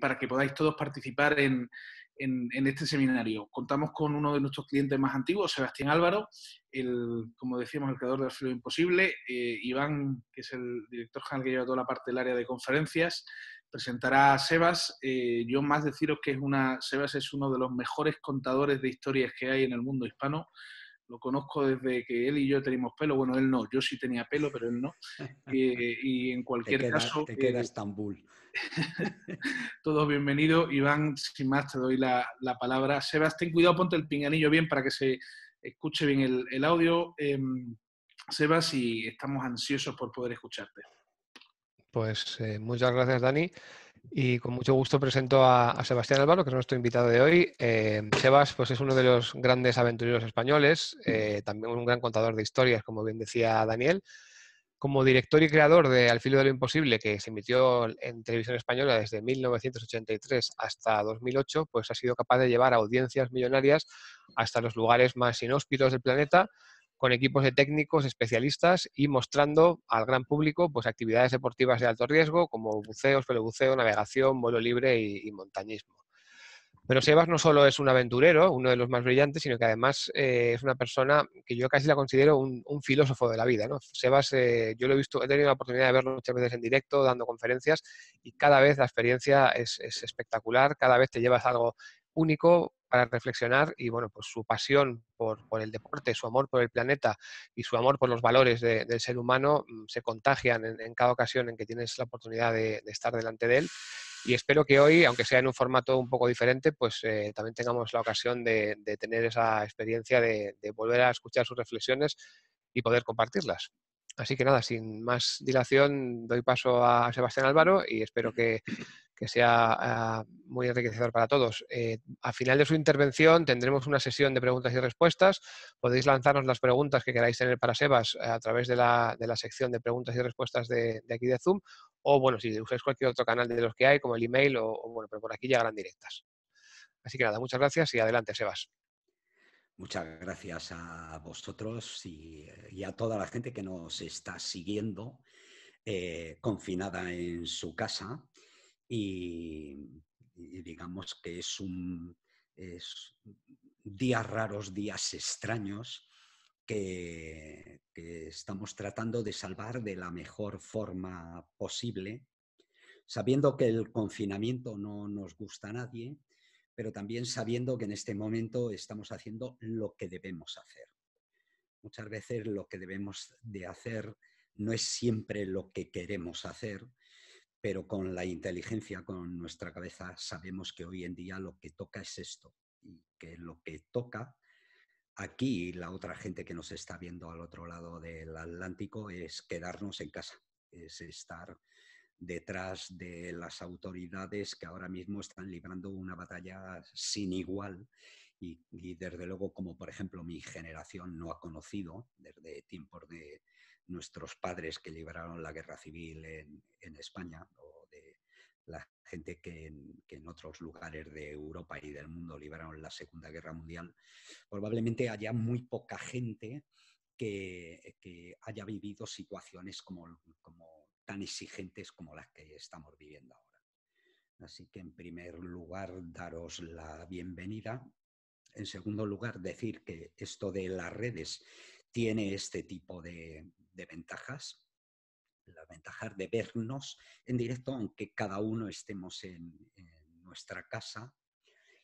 para que podáis todos participar en, este seminario. Contamos con uno de nuestros clientes más antiguos, Sebastián Álvaro, como decíamos, el creador de Alfredo Imposible, eh, Iván, que es el director general que lleva toda la parte del área de conferencias, presentará a Sebas. Eh, yo más deciros que es una, Sebas es uno de los mejores contadores de historias que hay en el mundo hispano lo conozco desde que él y yo teníamos pelo. Bueno, él no, yo sí tenía pelo, pero él no. Eh, y en cualquier caso. Te queda eh, Estambul. todos bienvenidos. Iván, sin más, te doy la, palabra. Sebas, ten cuidado, ponte el pinganillo bien para que se escuche bien el, audio. Em, Sebas, y estamos ansiosos por poder escucharte. Pues eh, muchas gracias, Dani. Y con mucho gusto presento a, Sebastián Álvaro, que es nuestro invitado de hoy. Eh, Sebas pues es uno de los grandes aventureros españoles, eh, también un gran contador de historias, como bien decía Daniel. Como director y creador de Al filo de lo imposible, que se emitió en televisión española desde 1983 hasta 2008, pues ha sido capaz de llevar a audiencias millonarias hasta los lugares más inhóspitos del planeta con equipos de técnicos especialistas y mostrando al gran público pues, actividades deportivas de alto riesgo como buceo, buceo, navegación, vuelo libre y, montañismo. Pero Sebas no solo es un aventurero, uno de los más brillantes, sino que además eh, es una persona que yo casi la considero un, filósofo de la vida. Sebas, eh, yo lo he visto, he tenido la oportunidad de verlo muchas veces en directo, dando conferencias, y cada vez la experiencia es, es espectacular, cada vez te llevas algo único, para reflexionar y bueno, pues su pasión por, el deporte, su amor por el planeta y su amor por los valores del ser humano mm, se contagian en, cada ocasión en que tienes la oportunidad de, estar delante de él y espero que hoy, aunque sea en un formato un poco diferente, pues eh, también tengamos la ocasión de, tener esa experiencia de, volver a escuchar sus reflexiones y poder compartirlas. Así que nada, sin más dilación, doy paso a Sebastián Álvaro y espero que que sea ah, muy enriquecedor para todos. Eh, a final de su intervención tendremos una sesión de preguntas y respuestas. Podéis lanzarnos las preguntas que queráis tener para Sebas a través de la, sección de preguntas y respuestas de, aquí de Zoom o, bueno, si usáis cualquier otro canal de los que hay, como el email o, bueno, pero por aquí llegarán directas. Así que nada, muchas gracias y adelante, Sebas. Muchas gracias a vosotros y, a toda la gente que nos está siguiendo eh, confinada en su casa y, digamos que es un día días raros, días extraños que, que estamos tratando de salvar de la mejor forma posible, sabiendo que el confinamiento no nos gusta a nadie, pero también sabiendo que en este momento estamos haciendo lo que debemos hacer. Muchas veces lo que debemos de hacer no es siempre lo que queremos hacer, pero con la inteligencia, con nuestra cabeza, sabemos que hoy en día lo que toca es esto y que lo que toca aquí la otra gente que nos está viendo al otro lado del Atlántico es quedarnos en casa, es estar detrás de las autoridades que ahora mismo están librando una batalla sin igual y, y desde luego como por ejemplo mi generación no ha conocido desde tiempos de, nuestros padres que libraron la guerra civil en, España o de la gente que en, otros lugares de Europa y del mundo libraron la Segunda Guerra Mundial, probablemente haya muy poca gente que, haya vivido situaciones como, como, tan exigentes como las que estamos viviendo ahora. Así que en primer lugar, daros la bienvenida. En segundo lugar, decir que esto de las redes tiene este tipo de, de ventajas, las ventajas de vernos en directo, aunque cada uno estemos en, en nuestra casa.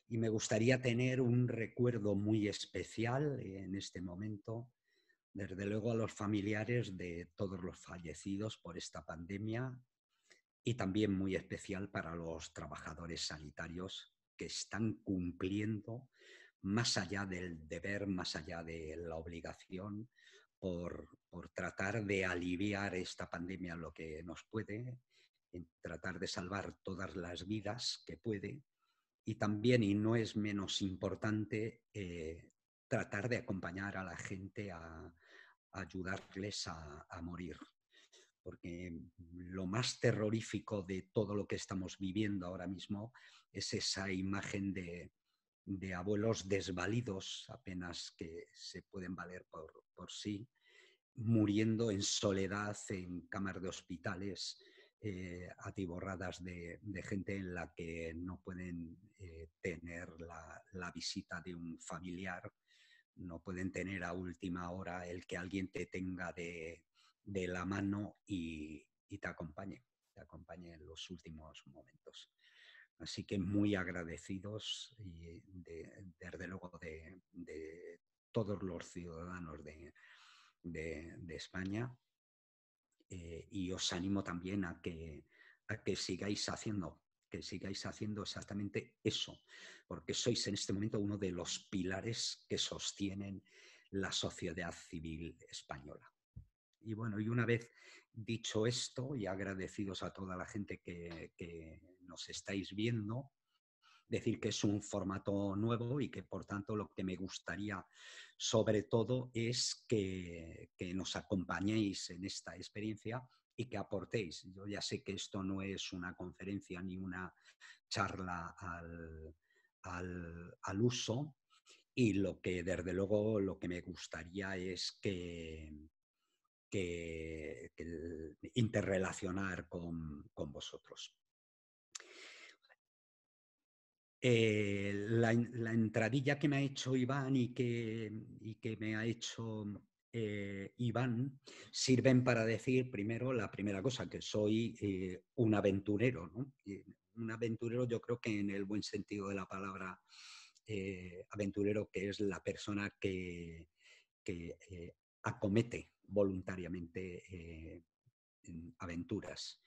Y me gustaría tener un recuerdo muy especial en este momento, desde luego a los familiares de todos los fallecidos por esta pandemia y también muy especial para los trabajadores sanitarios que están cumpliendo más allá del deber, más allá de la obligación, por, tratar de aliviar esta pandemia lo que nos puede, tratar de salvar todas las vidas que puede y también, y no es menos importante, eh, tratar de acompañar a la gente a, ayudarles a, morir. Porque lo más terrorífico de todo lo que estamos viviendo ahora mismo es esa imagen de, de abuelos desvalidos, apenas que se pueden valer por, sí, muriendo en soledad en cámaras de hospitales, eh, atiborradas de, gente en la que no pueden eh, tener la, visita de un familiar, no pueden tener a última hora el que alguien te tenga de, la mano y, y, te acompañe, te acompañe en los últimos momentos. Así que muy agradecidos desde luego de, todos los ciudadanos de, España. Eh, y os animo también a que, sigáis haciendo, que sigáis haciendo exactamente eso, porque sois en este momento uno de los pilares que sostienen la sociedad civil española. Y bueno, y una vez dicho esto y agradecidos a toda la gente que nos estáis viendo, decir que es un formato nuevo y que por tanto lo que me gustaría sobre todo es que, nos acompañéis en esta experiencia y que aportéis. Yo ya sé que esto no es una conferencia ni una charla al, uso y lo que desde luego lo que me gustaría es que, interrelacionar con vosotros. Eh, la, entradilla que me ha hecho Iván y que, y que me ha hecho eh, Iván sirven para decir primero la primera cosa, que soy eh, un aventurero. ¿no? Un aventurero yo creo que en el buen sentido de la palabra aventurero, que es la persona que, que acomete voluntariamente aventuras.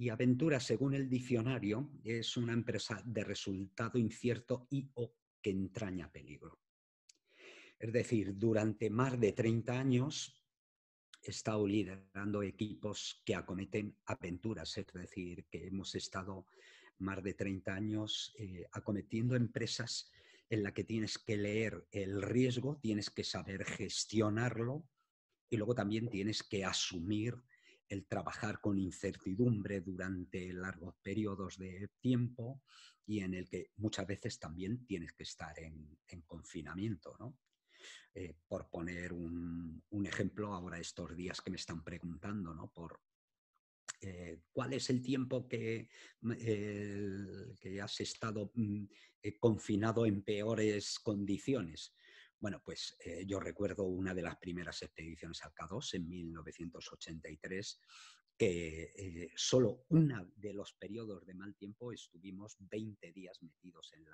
Y Aventura, según el diccionario, es una empresa de resultado incierto y o que entraña peligro. Es decir, durante más de 30 años estado liderando equipos que acometen aventuras, es decir, que hemos estado más de 30 años eh, acometiendo empresas en las que tienes que leer el riesgo, tienes que saber gestionarlo y luego también tienes que asumir el trabajar con incertidumbre durante largos periodos de tiempo y en el que muchas veces también tienes que estar en, confinamiento, eh, por poner un, ejemplo, ahora estos días que me están preguntando, Por, eh, ¿Cuál es el tiempo que, mm, has estado mm, eh, confinado en peores condiciones? Bueno, pues eh, yo recuerdo una de las primeras expediciones al K2 en 1983, que eh, solo una de los periodos de mal tiempo estuvimos 20 días metidos en,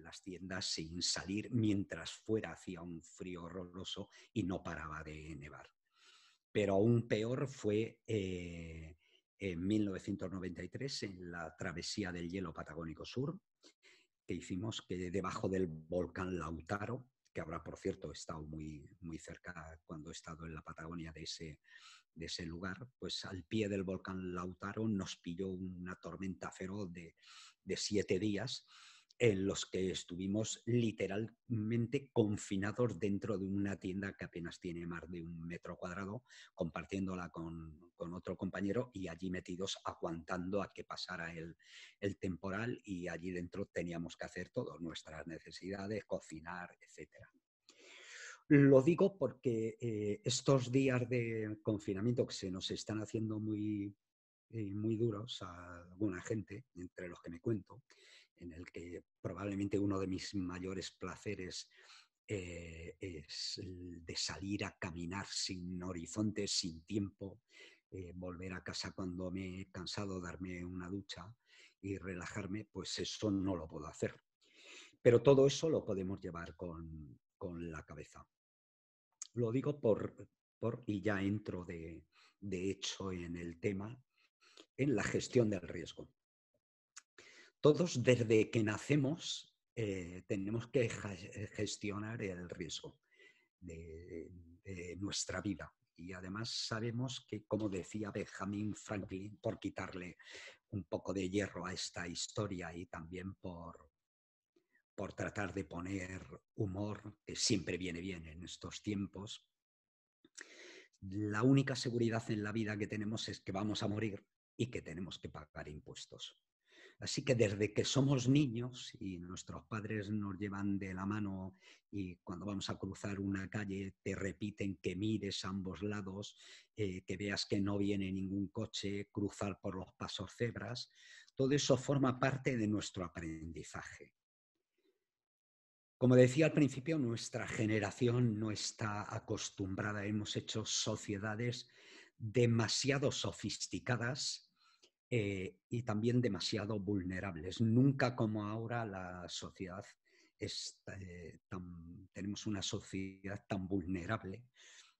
las tiendas sin salir mientras fuera hacía un frío horroroso y no paraba de nevar. Pero aún peor fue eh, en 1993 en la travesía del hielo patagónico sur que hicimos que debajo del volcán Lautaro que habrá, por cierto, estado muy, muy cerca cuando he estado en la Patagonia de ese, de ese lugar, pues al pie del volcán Lautaro nos pilló una tormenta feroz de, de siete días en los que estuvimos literalmente confinados dentro de una tienda que apenas tiene más de un metro cuadrado, compartiéndola con, otro compañero y allí metidos aguantando a que pasara el, temporal y allí dentro teníamos que hacer todas nuestras necesidades, cocinar, etc. Lo digo porque eh, estos días de confinamiento que se nos están haciendo muy, eh, muy duros a alguna gente, entre los que me cuento, en el que probablemente uno de mis mayores placeres eh, es el de salir a caminar sin horizonte, sin tiempo, eh, volver a casa cuando me he cansado, darme una ducha y relajarme, pues eso no lo puedo hacer. Pero todo eso lo podemos llevar con, la cabeza. Lo digo por, por y ya entro de hecho en el tema, en la gestión del riesgo todos desde que nacemos eh, tenemos que eh, gestionar el riesgo de, nuestra vida. Y además sabemos que, como decía Benjamin Franklin, por quitarle un poco de hierro a esta historia y también por tratar de poner humor, que siempre viene bien en estos tiempos, la única seguridad en la vida que tenemos es que vamos a morir y que tenemos que pagar impuestos. Así que desde que somos niños y nuestros padres nos llevan de la mano y cuando vamos a cruzar una calle te repiten que mires a ambos lados, eh, que veas que no viene ningún coche, cruzar por los pasos cebras, todo eso forma parte de nuestro aprendizaje. Como decía al principio, nuestra generación no está acostumbrada, hemos hecho sociedades demasiado sofisticadas eh, y también demasiado vulnerables. Nunca como ahora la sociedad es eh, tenemos una sociedad tan vulnerable,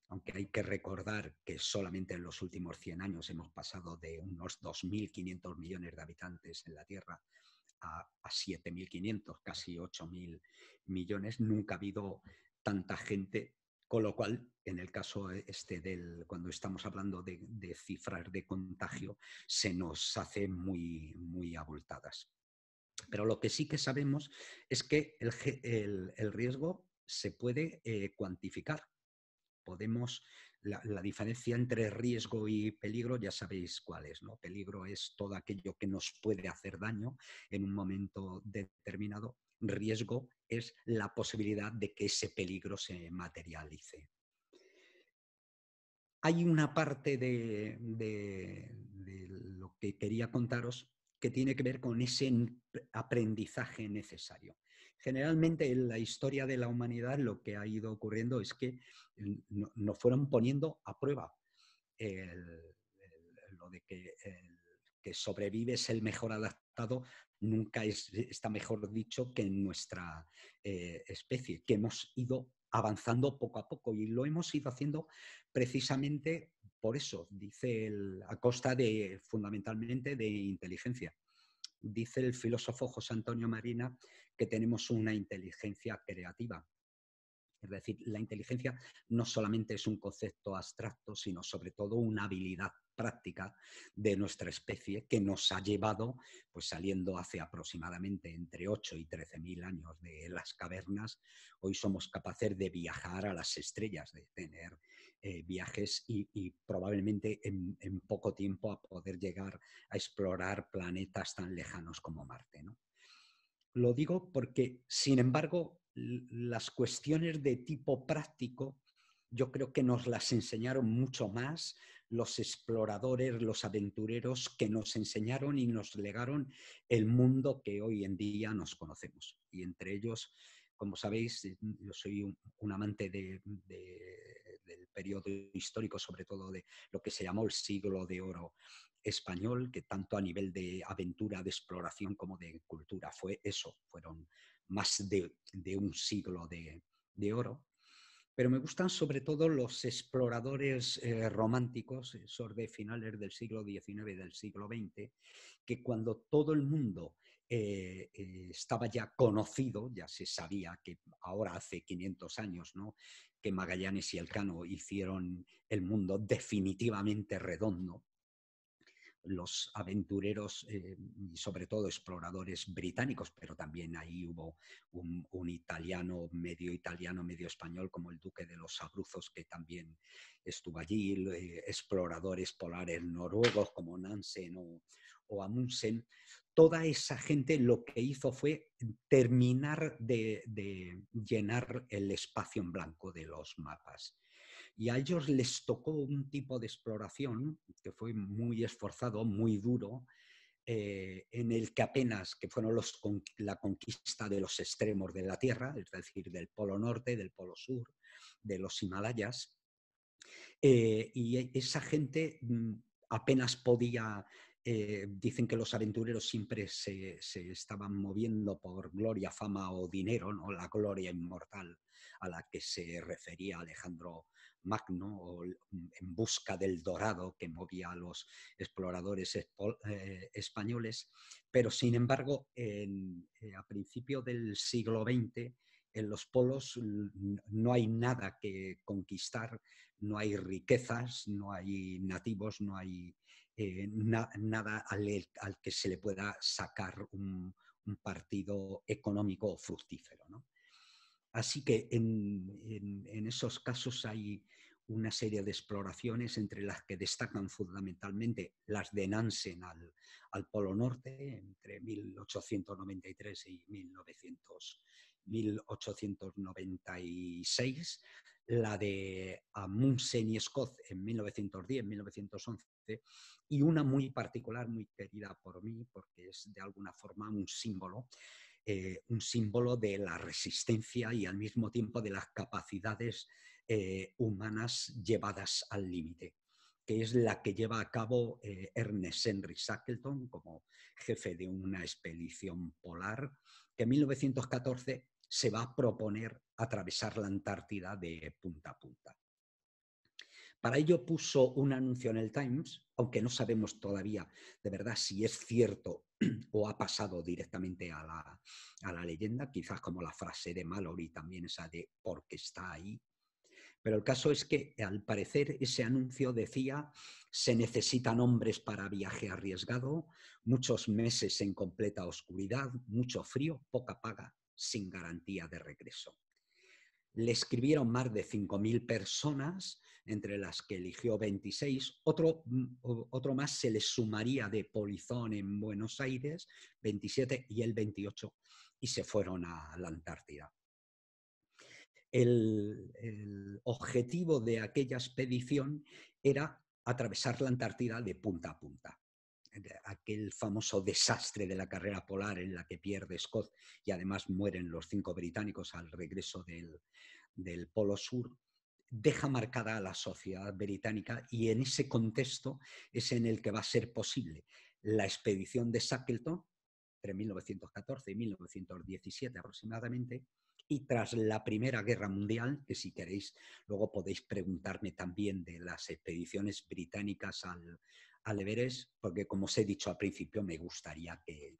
aunque hay que recordar que solamente en los últimos 100 años hemos pasado de unos 2.500 millones de habitantes en la Tierra a, a 7.500, casi 8.000 millones. Nunca ha habido tanta gente con lo cual, en el caso eh, este del, cuando estamos hablando de, cifras de contagio, se nos hace muy, muy abultadas. Pero lo que sí que sabemos es que el, riesgo se puede eh, cuantificar. Podemos, la, la, diferencia entre riesgo y peligro ya sabéis cuál es, ¿no? Peligro es todo aquello que nos puede hacer daño en un momento determinado riesgo es la posibilidad de que ese peligro se materialice. Hay una parte de, lo que quería contaros que tiene que ver con ese aprendizaje necesario. Generalmente en la historia de la humanidad lo que ha ido ocurriendo es que nos fueron poniendo a prueba lo de que, el, que sobrevive es el mejor adaptado, nunca está mejor dicho que en nuestra eh, especie, que hemos ido avanzando poco a poco y lo hemos ido haciendo precisamente por eso, dice el, a costa de fundamentalmente de inteligencia. Dice el filósofo José Antonio Marina que tenemos una inteligencia creativa. Es decir, la inteligencia no solamente es un concepto abstracto, sino sobre todo una habilidad práctica de nuestra especie que nos ha llevado, pues saliendo hace aproximadamente entre 8 y 13 mil años de las cavernas, hoy somos capaces de viajar a las estrellas, de tener eh, viajes y, probablemente en, poco tiempo a poder llegar a explorar planetas tan lejanos como Marte. ¿no? Lo digo porque, sin embargo, las cuestiones de tipo práctico yo creo que nos las enseñaron mucho más los exploradores, los aventureros que nos enseñaron y nos legaron el mundo que hoy en día nos conocemos. Y entre ellos, como sabéis, eh, yo soy un, amante del periodo histórico, sobre todo de lo que se llamó el siglo de oro español, que tanto a nivel de aventura, de exploración como de cultura fue eso, fueron más de, un siglo de oro pero me gustan sobre todo los exploradores eh, románticos, esos eh, de finales del siglo XIX y del siglo XX, que cuando todo el mundo eh, estaba ya conocido, ya se sabía que ahora hace 500 años, que Magallanes y Elcano hicieron el mundo definitivamente redondo, los aventureros eh, y sobre todo exploradores británicos, pero también ahí hubo un, italiano, medio italiano, medio español, como el duque de los Abruzos que también estuvo allí, eh, exploradores polares noruegos como Nansen o, Amundsen, toda esa gente lo que hizo fue terminar de, llenar el espacio en blanco de los mapas. Y a ellos les tocó un tipo de exploración que fue muy esforzado, muy duro, eh, en el que apenas, que fueron la conquista de los extremos de la Tierra, es decir, del Polo Norte, del Polo Sur, de los Himalayas, eh, y e, esa gente mm, apenas podía, eh, dicen que los aventureros siempre se, se, estaban moviendo por gloria, fama o dinero, ¿no? la gloria inmortal a la que se refería Alejandro magno o mm, en busca del dorado que movía a los exploradores eh, españoles, pero sin embargo eh, a principio del siglo XX en los polos no hay nada que conquistar, no hay riquezas, no hay nativos, no hay eh, nada al, que se le pueda sacar un, partido económico fructífero. ¿no? Así que en, esos casos hay una serie de exploraciones entre las que destacan fundamentalmente las de Nansen al, Polo Norte entre 1893 y 1896, la de Amundsen y Scott en 1910-1911 y una muy particular, muy querida por mí porque es de alguna forma un símbolo, eh, un símbolo de la resistencia y al mismo tiempo de las capacidades eh, humanas llevadas al límite, que es la que lleva a cabo eh, Ernest Henry Shackleton como jefe de una expedición polar, que en 1914 se va a proponer atravesar la Antártida de punta a punta. Para ello puso un anuncio en el Times, aunque no sabemos todavía de verdad si es cierto o ha pasado directamente a la, leyenda, quizás como la frase de Mallory también esa de porque está ahí. Pero el caso es que al parecer ese anuncio decía se necesitan hombres para viaje arriesgado, muchos meses en completa oscuridad, mucho frío, poca paga, sin garantía de regreso le escribieron más de 5.000 personas, entre las que eligió 26. Mm, otro, más se le sumaría de Polizón en Buenos Aires, 27 y el 28, y se fueron a la Antártida. el objetivo de aquella expedición era atravesar la Antártida de punta a punta aquel famoso desastre de la carrera polar en la que pierde Scott y además mueren los cinco británicos al regreso del, Polo Sur, deja marcada a la sociedad británica y en ese contexto es en el que va a ser posible la expedición de Shackleton entre 1914 y 1917 aproximadamente, y tras la Primera Guerra Mundial, que si queréis luego podéis preguntarme también de las expediciones británicas al, a porque como os he dicho al principio, me gustaría que,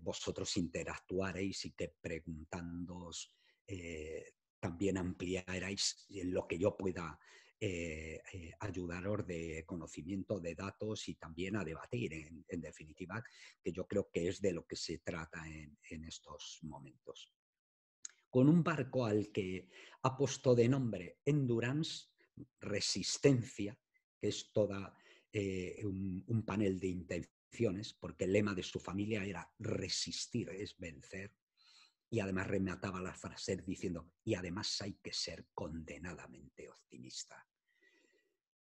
vosotros interactuarais y que preguntándoos eh, también ampliarais lo que yo pueda eh, eh, ayudaros de conocimiento de datos y también a debatir, en, definitiva, que yo creo que es de lo que se trata en, en estos momentos. Con un barco al que ha puesto de nombre Endurance, Resistencia, que es toda eh, un, panel de intenciones, porque el lema de su familia era resistir es vencer, y además remataba la frase diciendo, y además hay que ser condenadamente optimista.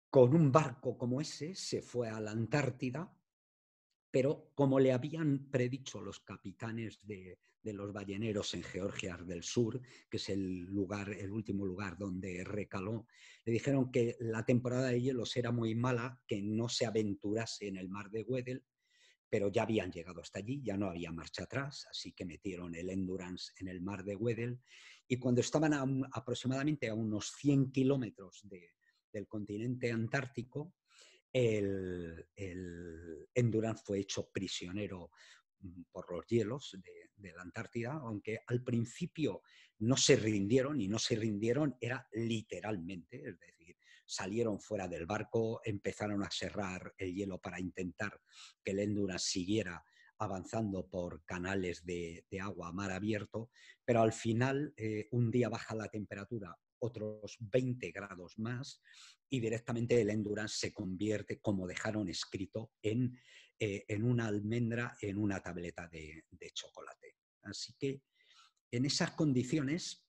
Con un barco como ese se fue a la Antártida pero como le habían predicho los capitanes de, los balleneros en Georgia del Sur, que es el lugar, el último lugar donde recaló, le dijeron que la temporada de hielos era muy mala, que no se aventurase en el mar de Weddell, pero ya habían llegado hasta allí, ya no había marcha atrás, así que metieron el Endurance en el mar de Weddell, y cuando estaban aproximadamente a unos 100 kilómetros del continente antártico, el, el Endurance fue hecho prisionero mm, por los hielos de, la Antártida, aunque al principio no se rindieron y no se rindieron era literalmente, es decir, salieron fuera del barco, empezaron a cerrar el hielo para intentar que el Endurance siguiera avanzando por canales de, agua a mar abierto, pero al final eh, un día baja la temperatura otros 20 grados más y directamente el Endurance se convierte, como dejaron escrito, en, eh, una almendra, en una tableta de, chocolate. Así que en esas condiciones,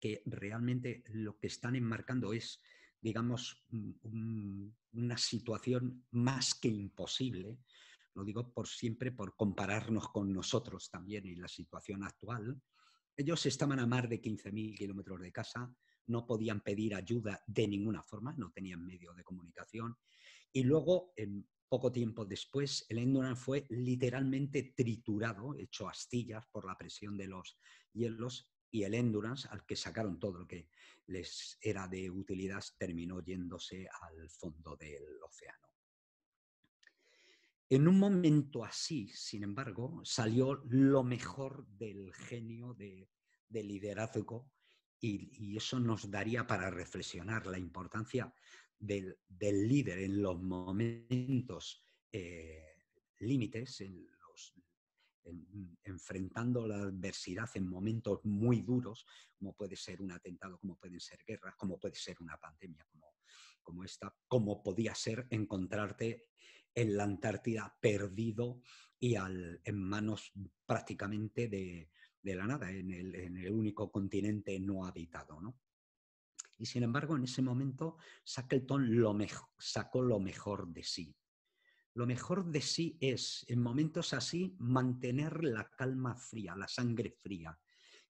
que realmente lo que están enmarcando es, digamos, una situación más que imposible, lo digo por siempre por compararnos con nosotros también y la situación actual, ellos estaban a más de 15.000 kilómetros de casa, no podían pedir ayuda de ninguna forma, no tenían medio de comunicación. Y luego, poco tiempo después, el Endurance fue literalmente triturado, hecho astillas por la presión de los hielos y el Endurance, al que sacaron todo lo que les era de utilidad, terminó yéndose al fondo del océano. En un momento así, sin embargo, salió lo mejor del genio de, liderazgo y, eso nos daría para reflexionar la importancia del, líder en los momentos eh, límites, en los, enfrentando la adversidad en momentos muy duros, como puede ser un atentado, como pueden ser guerras, como puede ser una pandemia como esta, como podía ser encontrarte en la Antártida perdido y en manos prácticamente de, la nada, en el, único continente no habitado. ¿no? Y sin embargo, en ese momento, Shackleton sacó lo mejor de sí. Lo mejor de sí es, en momentos así, mantener la calma fría, la sangre fría.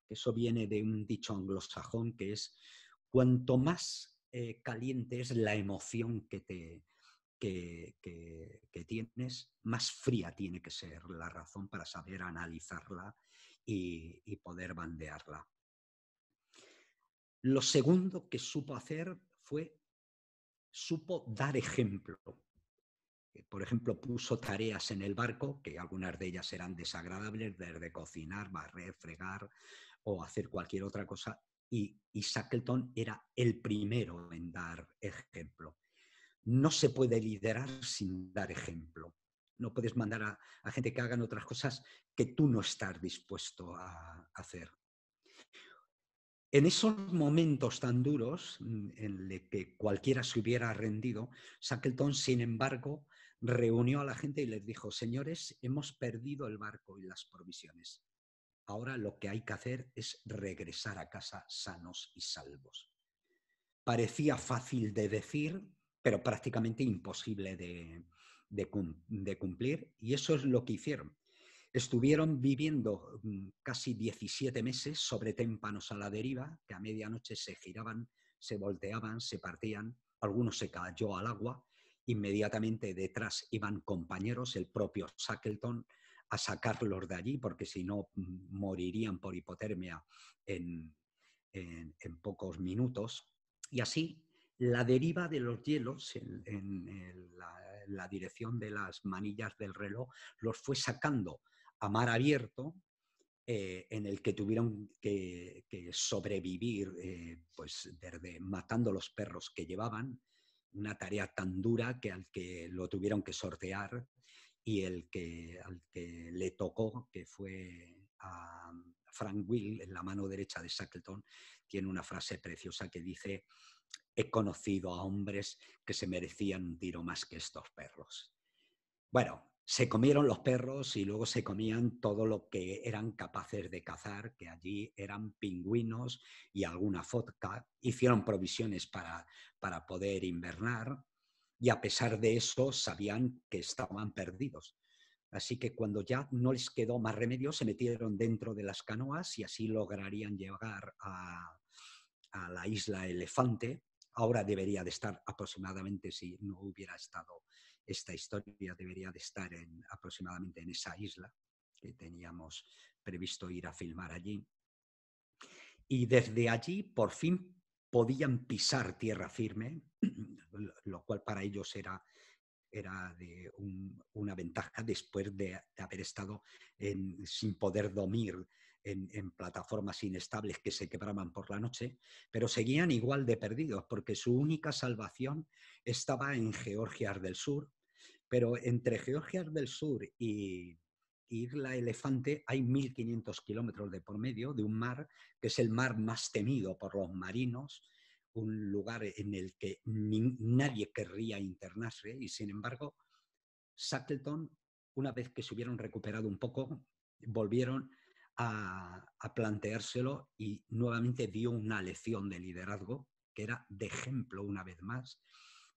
Eso viene de un dicho anglosajón que es, cuanto más eh, caliente es la emoción que te, que, tienes, más fría tiene que ser la razón para saber analizarla y, poder bandearla. Lo segundo que supo hacer fue, supo dar ejemplo. Eh, por ejemplo, puso tareas en el barco, que algunas de ellas eran desagradables, desde cocinar, barrer, fregar o hacer cualquier otra cosa. Y, y Shackleton era el primero en dar ejemplo no se puede liderar sin dar ejemplo. No puedes mandar a, gente que hagan otras cosas que tú no estás dispuesto a, hacer. En esos momentos tan duros mm, en los que cualquiera se hubiera rendido, Shackleton, sin embargo, reunió a la gente y les dijo, señores, hemos perdido el barco y las provisiones. Ahora lo que hay que hacer es regresar a casa sanos y salvos. Parecía fácil de decir, pero prácticamente imposible de, cumplir. Y eso es lo que hicieron. Estuvieron viviendo mm, casi 17 meses sobre témpanos a la deriva, que a medianoche se giraban, se volteaban, se partían, algunos se cayó al agua, inmediatamente detrás iban compañeros, el propio Shackleton, a sacarlos de allí, porque si no mm, morirían por hipotermia en pocos minutos. Y así la deriva de los hielos en, la, dirección de las manillas del reloj los fue sacando a mar abierto, eh, en el que tuvieron que, sobrevivir, eh, pues matando los perros que llevaban, una tarea tan dura que al que lo tuvieron que sortear y el que, al que le tocó, que fue a Frank Will, en la mano derecha de Shackleton, tiene una frase preciosa que dice he conocido a hombres que se merecían un tiro más que estos perros. Bueno, se comieron los perros y luego se comían todo lo que eran capaces de cazar, que allí eran pingüinos y alguna fotca. Hicieron provisiones para, para poder invernar y a pesar de eso sabían que estaban perdidos. Así que cuando ya no les quedó más remedio, se metieron dentro de las canoas y así lograrían llegar a, a la isla Elefante. Ahora debería de estar aproximadamente, si no hubiera estado esta historia, debería de estar en, aproximadamente en esa isla que teníamos previsto ir a filmar allí. Y desde allí por fin podían pisar tierra firme, lo cual para ellos era, era de una ventaja después de, haber estado sin poder dormir en, plataformas inestables que se quebraban por la noche, pero seguían igual de perdidos porque su única salvación estaba en Georgia del Sur, pero entre Georgias del Sur y, Isla Elefante hay 1.500 kilómetros de por medio de un mar que es el mar más temido por los marinos, un lugar en el que nadie querría internarse y sin embargo Shackleton, una vez que se hubieron recuperado un poco, volvieron a, planteárselo y nuevamente dio una lección de liderazgo que era de ejemplo una vez más.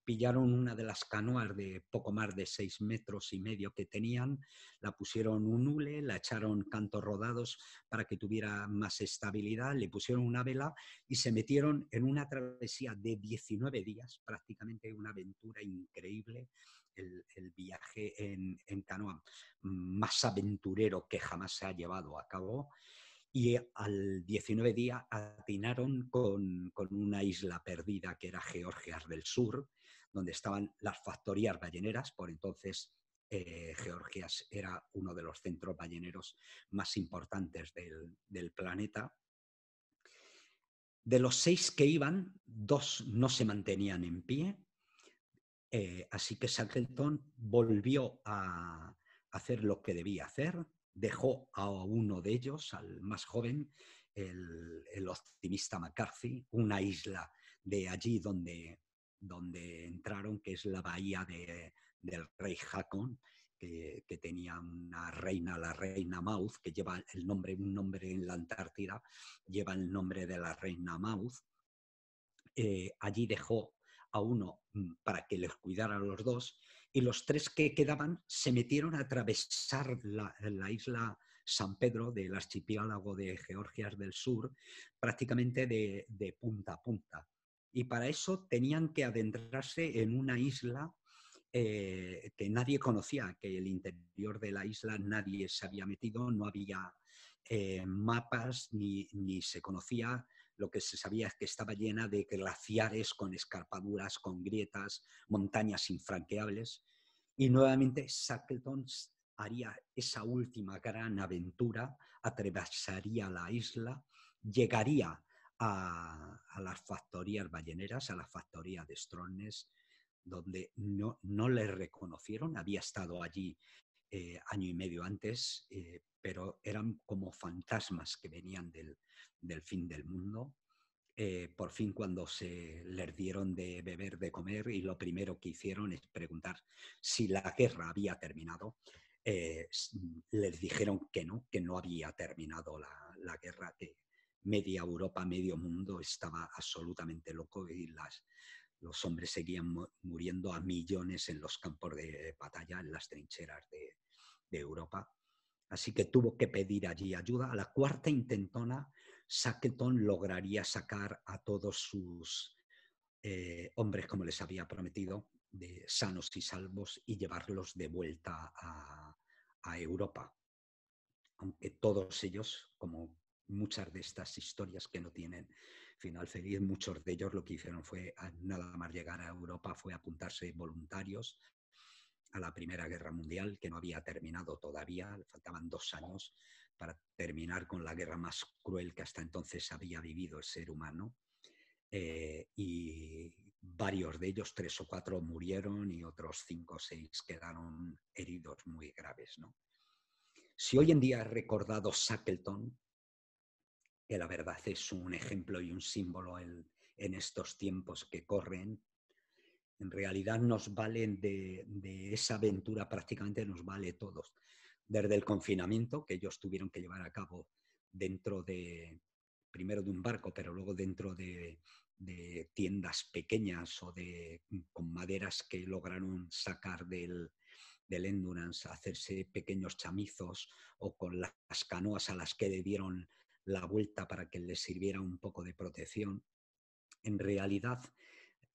Pillaron una de las canoas de poco más de seis metros y medio que tenían, la pusieron un hule, la echaron cantos rodados para que tuviera más estabilidad, le pusieron una vela y se metieron en una travesía de 19 días, prácticamente una aventura increíble el, viaje en, canoa más aventurero que jamás se ha llevado a cabo. Y al 19 día atinaron con, una isla perdida que era Georgias del Sur, donde estaban las factorías balleneras. Por entonces eh, Georgias era uno de los centros balleneros más importantes del, planeta. De los seis que iban, dos no se mantenían en pie eh, así que Shackleton volvió a hacer lo que debía hacer, dejó a uno de ellos, al más joven, el, optimista McCarthy, una isla de allí donde, donde entraron, que es la bahía del rey Hakon, que, tenía una reina, la reina Mouth, que lleva el nombre, un nombre en la Antártida, lleva el nombre de la reina Mouth. Eh, allí dejó a uno mm, para que les a los dos, y los tres que quedaban se metieron a atravesar la, isla San Pedro del archipiélago de Georgias del Sur, prácticamente de, punta a punta. Y para eso tenían que adentrarse en una isla eh, que nadie conocía, que el interior de la isla nadie se había metido, no había eh, mapas ni, ni, se conocía lo que se sabía es que estaba llena de glaciares con escarpaduras, con grietas, montañas infranqueables. Y nuevamente Shackleton haría esa última gran aventura, atravesaría la isla, llegaría a, las factorías balleneras, a la factoría de Stronnes, donde no, no le reconocieron, había estado allí eh, año y medio antes, eh, pero eran como fantasmas que venían del, fin del mundo. Eh, por fin cuando se les dieron de beber, de comer, y lo primero que hicieron es preguntar si la guerra había terminado, les dijeron que no, que no había terminado la, guerra, que media Europa, medio mundo estaba absolutamente loco y los hombres seguían muriendo a millones en los campos de batalla, en las trincheras de, de Europa. Así que tuvo que pedir allí ayuda. A la cuarta intentona, Saquetón lograría sacar a todos sus eh, hombres, como les había prometido, de sanos y salvos y llevarlos de vuelta a, a Europa. Aunque todos ellos, como muchas de estas historias que no tienen final feliz, muchos de ellos lo que hicieron fue, nada más llegar a Europa, fue apuntarse voluntarios a la Primera Guerra Mundial, que no había terminado todavía, le faltaban dos años para terminar con la guerra más cruel que hasta entonces había vivido el ser humano. Eh, y varios de ellos, tres o cuatro, murieron y otros cinco o seis quedaron heridos muy graves. ¿no? Si hoy en día ha recordado Shackleton, que la verdad es un ejemplo y un símbolo en, en estos tiempos que corren, en realidad nos valen de, esa aventura, prácticamente nos vale todos. Desde el confinamiento que ellos tuvieron que llevar a cabo dentro de, primero de un barco, pero luego dentro de, tiendas pequeñas o de, con maderas que lograron sacar del, del endurance, hacerse pequeños chamizos o con las canoas a las que le dieron la vuelta para que les sirviera un poco de protección. En realidad,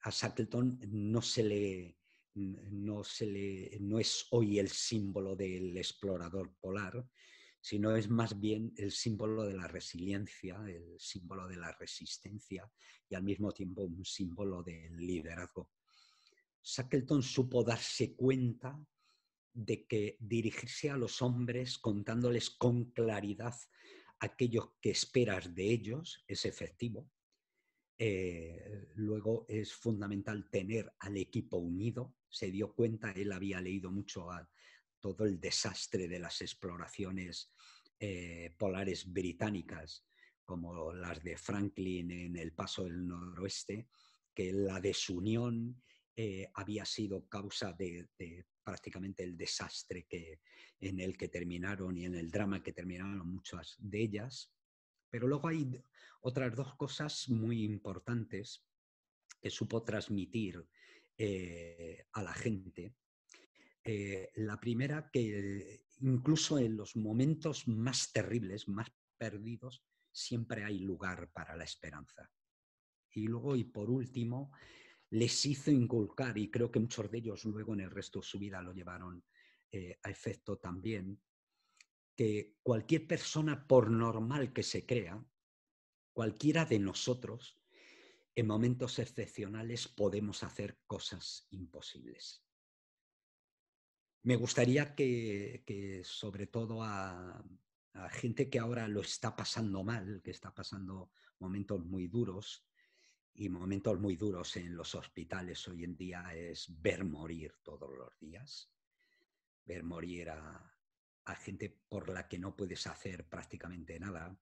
a Shackleton no es hoy el símbolo del explorador polar, sino es más bien el símbolo de la resiliencia, el símbolo de la resistencia y al mismo tiempo un símbolo del liderazgo. Shackleton supo darse cuenta de que dirigirse a los hombres contándoles con claridad aquello que esperas de ellos es efectivo, eh, luego es fundamental tener al equipo unido. Se dio cuenta, él había leído mucho a todo el desastre de las exploraciones eh, polares británicas, como las de Franklin en el Paso del Noroeste, que la desunión eh, había sido causa de, prácticamente el desastre en el que terminaron y en el drama que terminaron muchas de ellas. Pero luego hay otras dos cosas muy importantes que supo transmitir eh, a la gente. Eh, la primera, que incluso en los momentos más terribles, más perdidos, siempre hay lugar para la esperanza. Y luego, y por último, les hizo inculcar, y creo que muchos de ellos luego en el resto de su vida lo llevaron eh, a efecto también, que cualquier persona, por normal que se crea, cualquiera de nosotros, en momentos excepcionales podemos hacer cosas imposibles. Me gustaría que, sobre todo a, a gente que ahora lo está pasando mal, que está pasando momentos muy duros, y momentos muy duros en los hospitales hoy en día es ver morir todos los días, ver morir a, a gente por la que no puedes hacer prácticamente nada,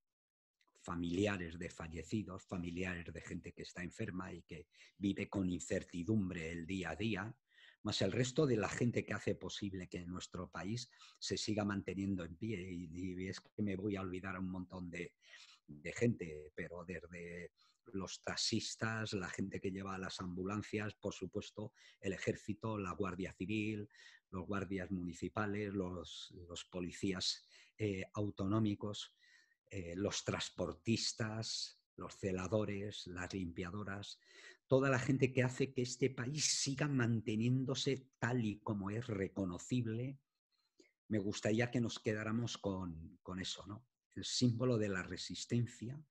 familiares de fallecidos, familiares de gente que está enferma y que vive con incertidumbre el día a día, más el resto de la gente que hace posible que nuestro país se siga manteniendo en pie. Y, es que me voy a olvidar un montón de, de gente, pero desde los taxistas, la gente que lleva las ambulancias, por supuesto, el ejército, la guardia civil, los guardias municipales, los, policías eh, autonómicos, eh, los transportistas, los celadores, las limpiadoras, toda la gente que hace que este país siga manteniéndose tal y como es reconocible. Me gustaría que nos quedáramos con, con eso, ¿no? el símbolo de la resistencia,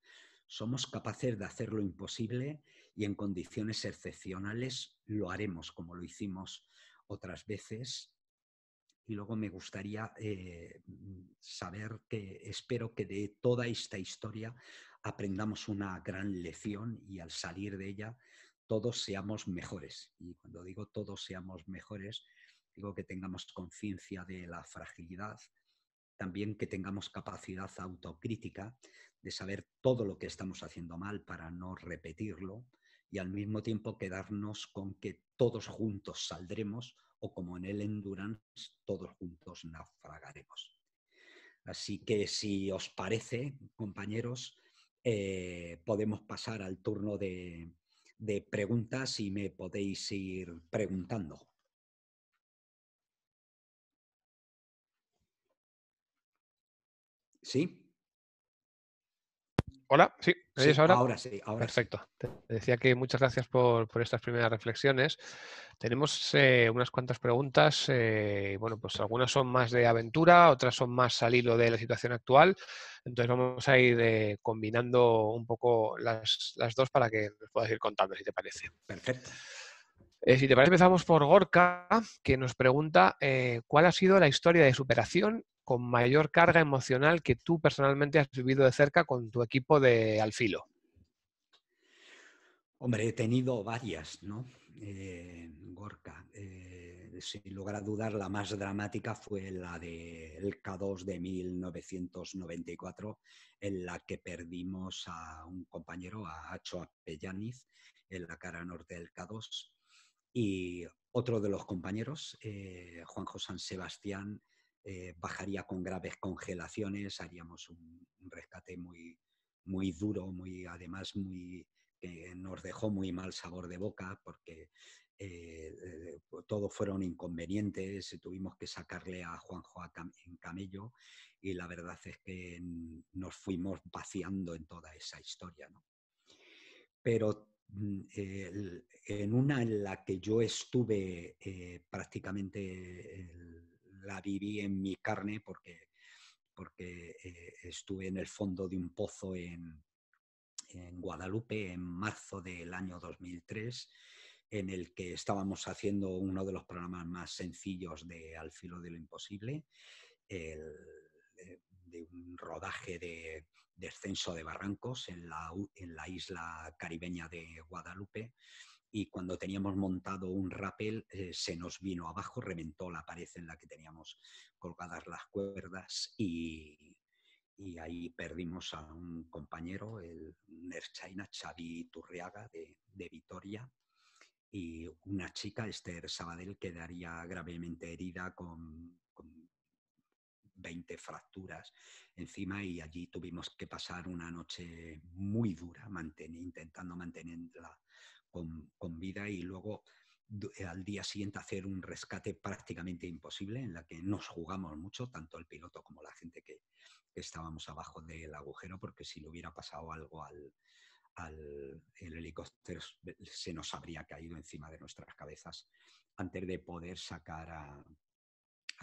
somos capaces de hacer lo imposible y en condiciones excepcionales lo haremos, como lo hicimos otras veces. Y luego me gustaría eh, saber que espero que de toda esta historia aprendamos una gran lección y al salir de ella todos seamos mejores. Y cuando digo todos seamos mejores, digo que tengamos conciencia de la fragilidad, también que tengamos capacidad autocrítica de saber todo lo que estamos haciendo mal para no repetirlo y al mismo tiempo quedarnos con que todos juntos saldremos o como en el endurance, todos juntos naufragaremos. Así que si os parece, compañeros, eh, podemos pasar al turno de, de preguntas y me podéis ir preguntando. ¿Sí? Hola, sí, ¿me ahora? Ahora sí, ahora Perfecto. Te decía que muchas gracias por, estas primeras reflexiones. Tenemos eh, unas cuantas preguntas. Eh, bueno, pues algunas son más de aventura, otras son más al hilo de la situación actual. Entonces vamos a ir eh, combinando un poco las, las, dos para que nos puedas ir contando, si te parece. Perfecto. si te parece, empezamos por Gorka, que nos pregunta cuál ha sido la historia de superación con mayor carga emocional que tú personalmente has vivido de cerca con tu equipo de alfilo. Hombre, he tenido varias, ¿no? Eh, Gorka. Eh, sin lugar a dudar, la más dramática fue la del K2 de 1994, en la que perdimos a un compañero, a Acho Apellaniz, en la cara norte del K2. Y otro de los compañeros, eh, Juan José San Sebastián, eh, bajaría con graves congelaciones, haríamos un, rescate muy, muy duro, muy, además muy, que nos dejó muy mal sabor de boca porque eh, eh, pues, todos fueron inconvenientes, tuvimos que sacarle a Juanjo a en camello y la verdad es que nos fuimos vaciando en toda esa historia. Pero mm, en una en la que yo estuve prácticamente el, la viví en mi carne porque, porque eh, estuve en el fondo de un pozo en, Guadalupe en marzo del año 2003 en el que estábamos haciendo uno de los programas más sencillos de Al filo de lo imposible, el, eh, de un rodaje de descenso de barrancos en la, en la isla caribeña de Guadalupe, y cuando teníamos montado un rappel eh, se nos vino abajo, reventó la pared en la que teníamos colgadas las cuerdas y, ahí perdimos a un compañero, el Nerchaina Xavi Turriaga de, Vitoria, y una chica, Esther Sabadell, quedaría gravemente herida con, 20 fracturas encima y allí tuvimos que pasar una noche muy dura intentando mantenerla con, vida y luego eh, al día siguiente hacer un rescate prácticamente imposible en la que nos jugamos mucho, tanto el piloto como la gente que, estábamos abajo del agujero, porque si le hubiera pasado algo al, helicóptero se nos habría caído encima de nuestras cabezas antes de poder sacar a,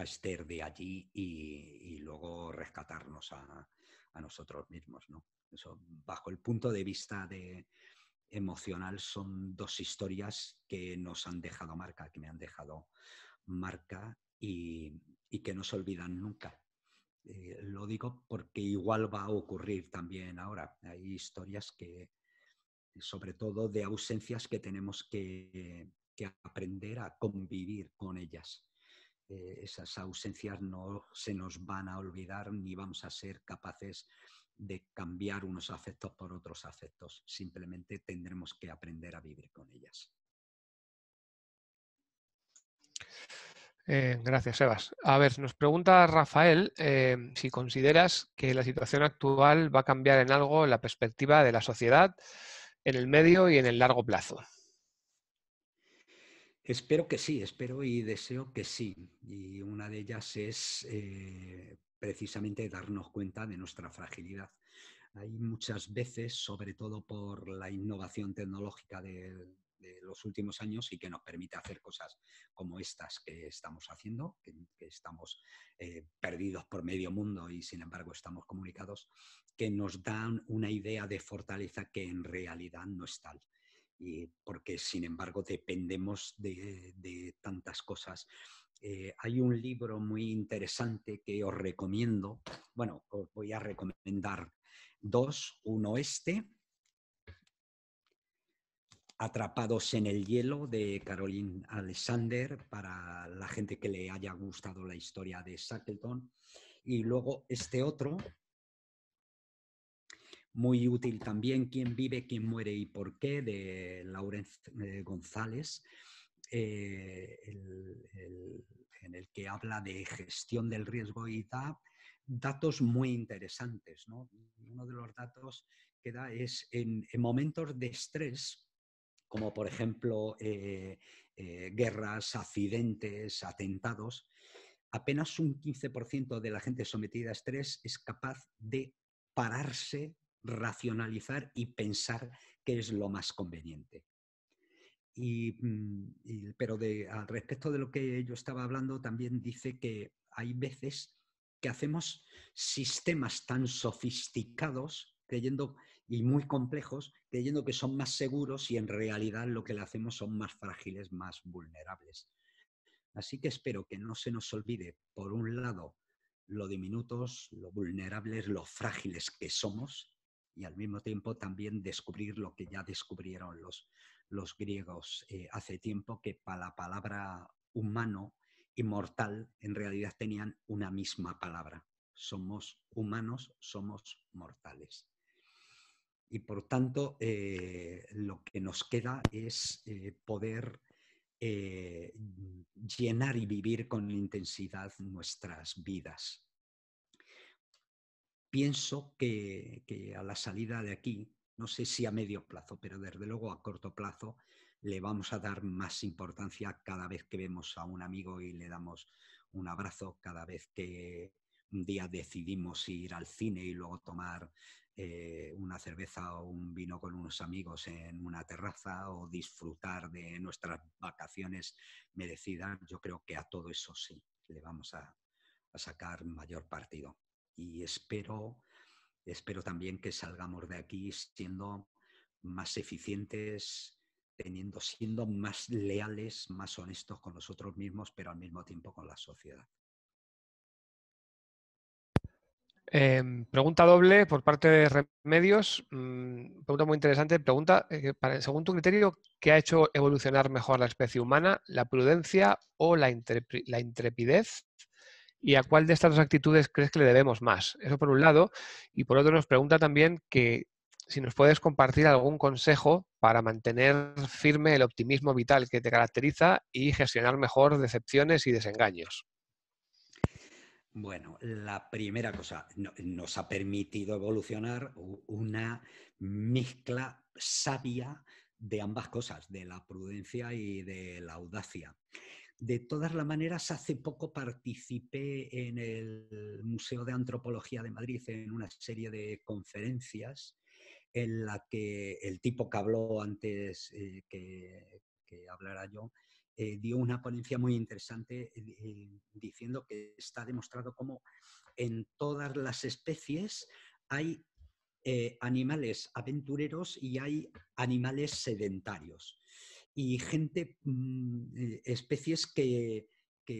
Esther de allí y, luego rescatarnos a, a, nosotros mismos. ¿no? Eso, bajo el punto de vista de, emocional son dos historias que nos han dejado marca, que me han dejado marca y, que no se olvidan nunca. Eh, lo digo porque igual va a ocurrir también ahora. Hay historias que, sobre todo de ausencias que tenemos que, aprender a convivir con ellas. Eh, esas ausencias no se nos van a olvidar ni vamos a ser capaces de cambiar unos afectos por otros afectos. Simplemente tendremos que aprender a vivir con ellas. Eh, gracias, Sebas. A ver, nos pregunta Rafael eh, si consideras que la situación actual va a cambiar en algo la perspectiva de la sociedad en el medio y en el largo plazo. Espero que sí, espero y deseo que sí. Y una de ellas es eh, precisamente darnos cuenta de nuestra fragilidad. Hay muchas veces, sobre todo por la innovación tecnológica de, los últimos años y que nos permite hacer cosas como estas que estamos haciendo, que, estamos eh, perdidos por medio mundo y sin embargo estamos comunicados, que nos dan una idea de fortaleza que en realidad no es tal. Y porque sin embargo dependemos de, de tantas cosas eh, hay un libro muy interesante que os recomiendo. Bueno, os voy a recomendar dos. Uno este, Atrapados en el Hielo, de Caroline Alexander, para la gente que le haya gustado la historia de Shackleton. Y luego este otro, muy útil también, ¿Quién vive, quién muere y por qué?, de Laurence eh, González eh, en el que habla de gestión del riesgo y da datos muy interesantes. Uno de los datos que da es en, momentos de estrés, como por ejemplo eh, eh, guerras, accidentes, atentados, apenas un 15% de la gente sometida a estrés es capaz de pararse, racionalizar y pensar qué es lo más conveniente. Mm, y, pero de, al respecto de lo que yo estaba hablando, también dice que hay veces que hacemos sistemas tan sofisticados creyendo, y muy complejos, creyendo que son más seguros y en realidad lo que le hacemos son más frágiles, más vulnerables. Así que espero que no se nos olvide, por un lado, lo diminutos, lo vulnerables, lo frágiles que somos, y al mismo tiempo también descubrir lo que ya descubrieron los, los griegos eh, hace tiempo que para la palabra humano y mortal en realidad tenían una misma palabra. Somos humanos, somos mortales. Y por tanto, eh, lo que nos queda es eh, poder llenar y vivir con intensidad nuestras vidas. Pienso que a la salida de aquí, no sé si a medio plazo, pero desde luego a corto plazo le vamos a dar más importancia cada vez que vemos a un amigo y le damos un abrazo, cada vez que un día decidimos ir al cine y luego tomar eh, una cerveza o un vino con unos amigos en una terraza o disfrutar de nuestras vacaciones merecidas, yo creo que a todo eso sí le vamos a, a sacar mayor partido. Y espero espero también que salgamos de aquí siendo más eficientes, teniendo, siendo más leales, más honestos con nosotros mismos, pero al mismo tiempo con la sociedad. Em, pregunta doble por parte de Remedios. Mm, pregunta muy interesante. Pregunta, eh, para, según tu criterio, ¿qué ha hecho evolucionar mejor la especie humana? ¿La prudencia o la intrepidez? ¿Y a cuál de estas dos actitudes crees que le debemos más? Eso por un lado. Y por otro nos pregunta también que si nos puedes compartir algún consejo para mantener firme el optimismo vital que te caracteriza y gestionar mejor decepciones y desengaños. Bueno, la primera cosa, nos ha permitido evolucionar una mezcla sabia de ambas cosas, de la prudencia y de la audacia de todas las maneras, hace poco participé en el Museo de Antropología de Madrid en una serie de conferencias en la que el tipo que habló antes eh, que, hablara yo eh, dio una ponencia muy interesante eh, diciendo que está demostrado cómo en todas las especies hay animales aventureros y hay animales sedentarios y gente, mm, eh, especies que,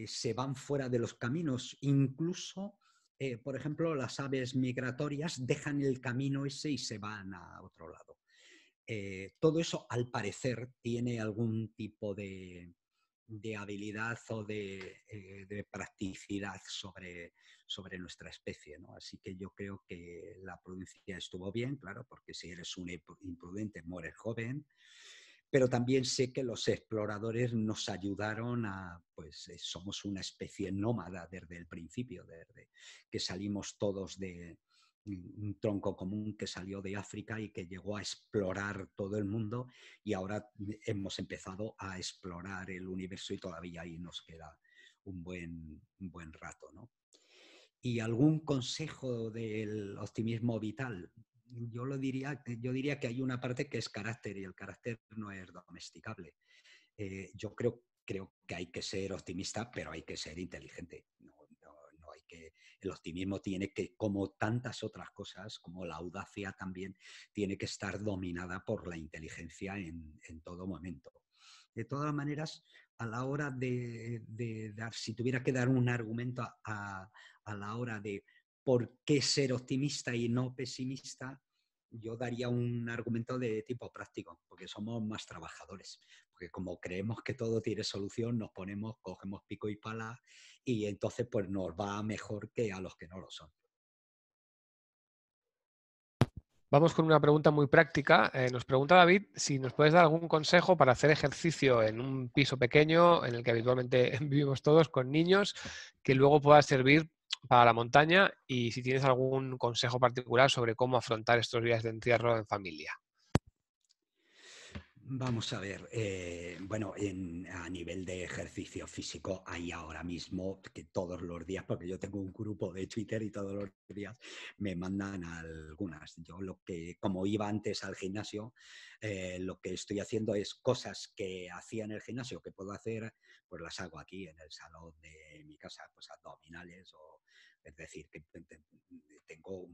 se van fuera de los caminos, incluso eh, por ejemplo, las aves migratorias dejan el camino ese y se van a otro lado. Eh, todo eso, al parecer, tiene algún tipo de, habilidad o de, practicidad sobre, sobre, nuestra especie. Así que yo creo que la prudencia estuvo bien, claro, porque si eres un imprudente, mueres joven pero también sé que los exploradores nos ayudaron a, pues eh, somos una especie nómada desde el principio, desde que salimos todos de un tronco común que salió de África y que llegó a explorar todo el mundo y ahora hemos empezado a explorar el universo y todavía ahí nos queda un buen, buen rato. ¿no? ¿Y algún consejo del optimismo vital? yo lo diría, eh, yo diría que hay una parte que es carácter y el carácter no es domesticable. Eh, yo creo, creo que hay que ser optimista, pero hay que ser inteligente. No, no, no hay que, el optimismo tiene que, como tantas otras cosas, como la audacia también, tiene que estar dominada por la inteligencia en, todo momento. De todas maneras, a la hora de, dar, si tuviera que dar un argumento a, a la hora de por qué ser optimista y no pesimista, yo daría un argumento de tipo práctico, porque somos más trabajadores, porque como creemos que todo tiene solución, nos ponemos, cogemos pico y pala y entonces pues nos va mejor que a los que no lo son. Vamos con una pregunta muy práctica. Eh, nos pregunta David si nos puedes dar algún consejo para hacer ejercicio en un piso pequeño en el que habitualmente vivimos todos con niños que luego pueda servir para la montaña y si tienes algún consejo particular sobre cómo afrontar estos días de entierro en familia. Vamos a ver, eh, bueno, a nivel de ejercicio físico hay ahora mismo que todos los días, porque yo tengo un grupo de Twitter y todos los días me mandan algunas. Yo lo que, como iba antes al gimnasio, eh, lo que estoy haciendo es cosas que hacía en el gimnasio que puedo hacer, pues las hago aquí en el salón de mi casa, pues abdominales o es decir, que tengo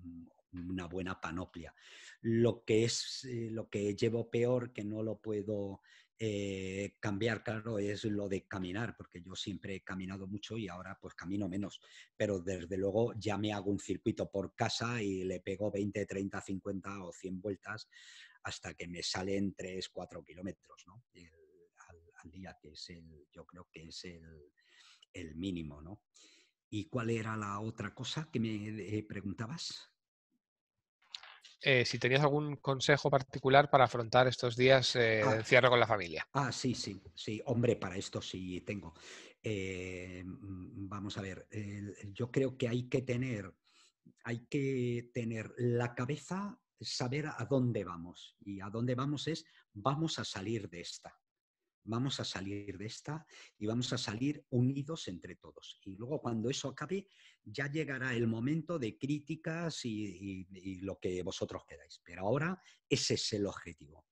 una buena panoplia. Lo que es eh, lo que llevo peor, que no lo puedo eh, cambiar, claro, es lo de caminar, porque yo siempre he caminado mucho y ahora pues camino menos, pero desde luego ya me hago un circuito por casa y le pego 20, 30, 50 o 100 vueltas hasta que me salen 3, 4 kilómetros al, día, que es el, yo creo que es el, el mínimo, ¿no? ¿Y cuál era la otra cosa que me eh, preguntabas? Eh, si tenías algún consejo particular para afrontar estos días eh, ah. encierro con la familia. Ah, sí, sí, sí. Hombre, para esto sí tengo. Mm, vamos a ver, yo creo que hay que tener, hay que tener la cabeza, saber a dónde vamos. Y a dónde vamos es, vamos a salir de esta. Vamos a salir de esta y vamos a salir unidos entre todos. Y luego cuando eso acabe, ya llegará el momento de críticas y, lo que vosotros queráis. Pero ahora ese es el objetivo.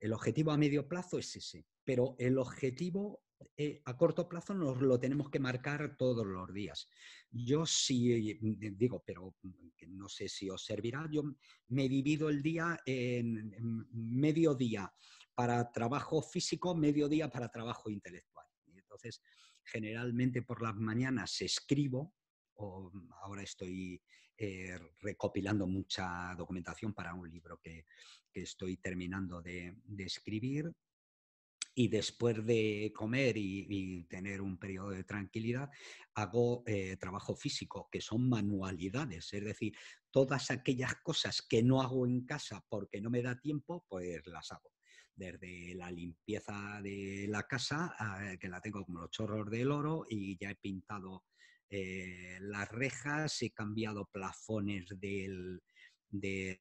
El objetivo a medio plazo es ese, pero el objetivo eh, a corto plazo nos lo tenemos que marcar todos los días. Yo sí eh, digo, pero mm, no sé si os servirá, yo me divido el día en medio día para trabajo físico, mediodía para trabajo intelectual. Y entonces, generalmente por las mañanas escribo, o mm, ahora estoy eh, recopilando mucha documentación para un libro que, estoy terminando de, escribir. Y después de comer y, tener un periodo de tranquilidad, hago eh, trabajo físico, que son manualidades, es decir, todas aquellas cosas que no hago en casa porque no me da tiempo, pues las hago desde la limpieza de la casa, eh, que la tengo como los chorros del oro y ya he pintado eh, las rejas, he cambiado plafones del, del,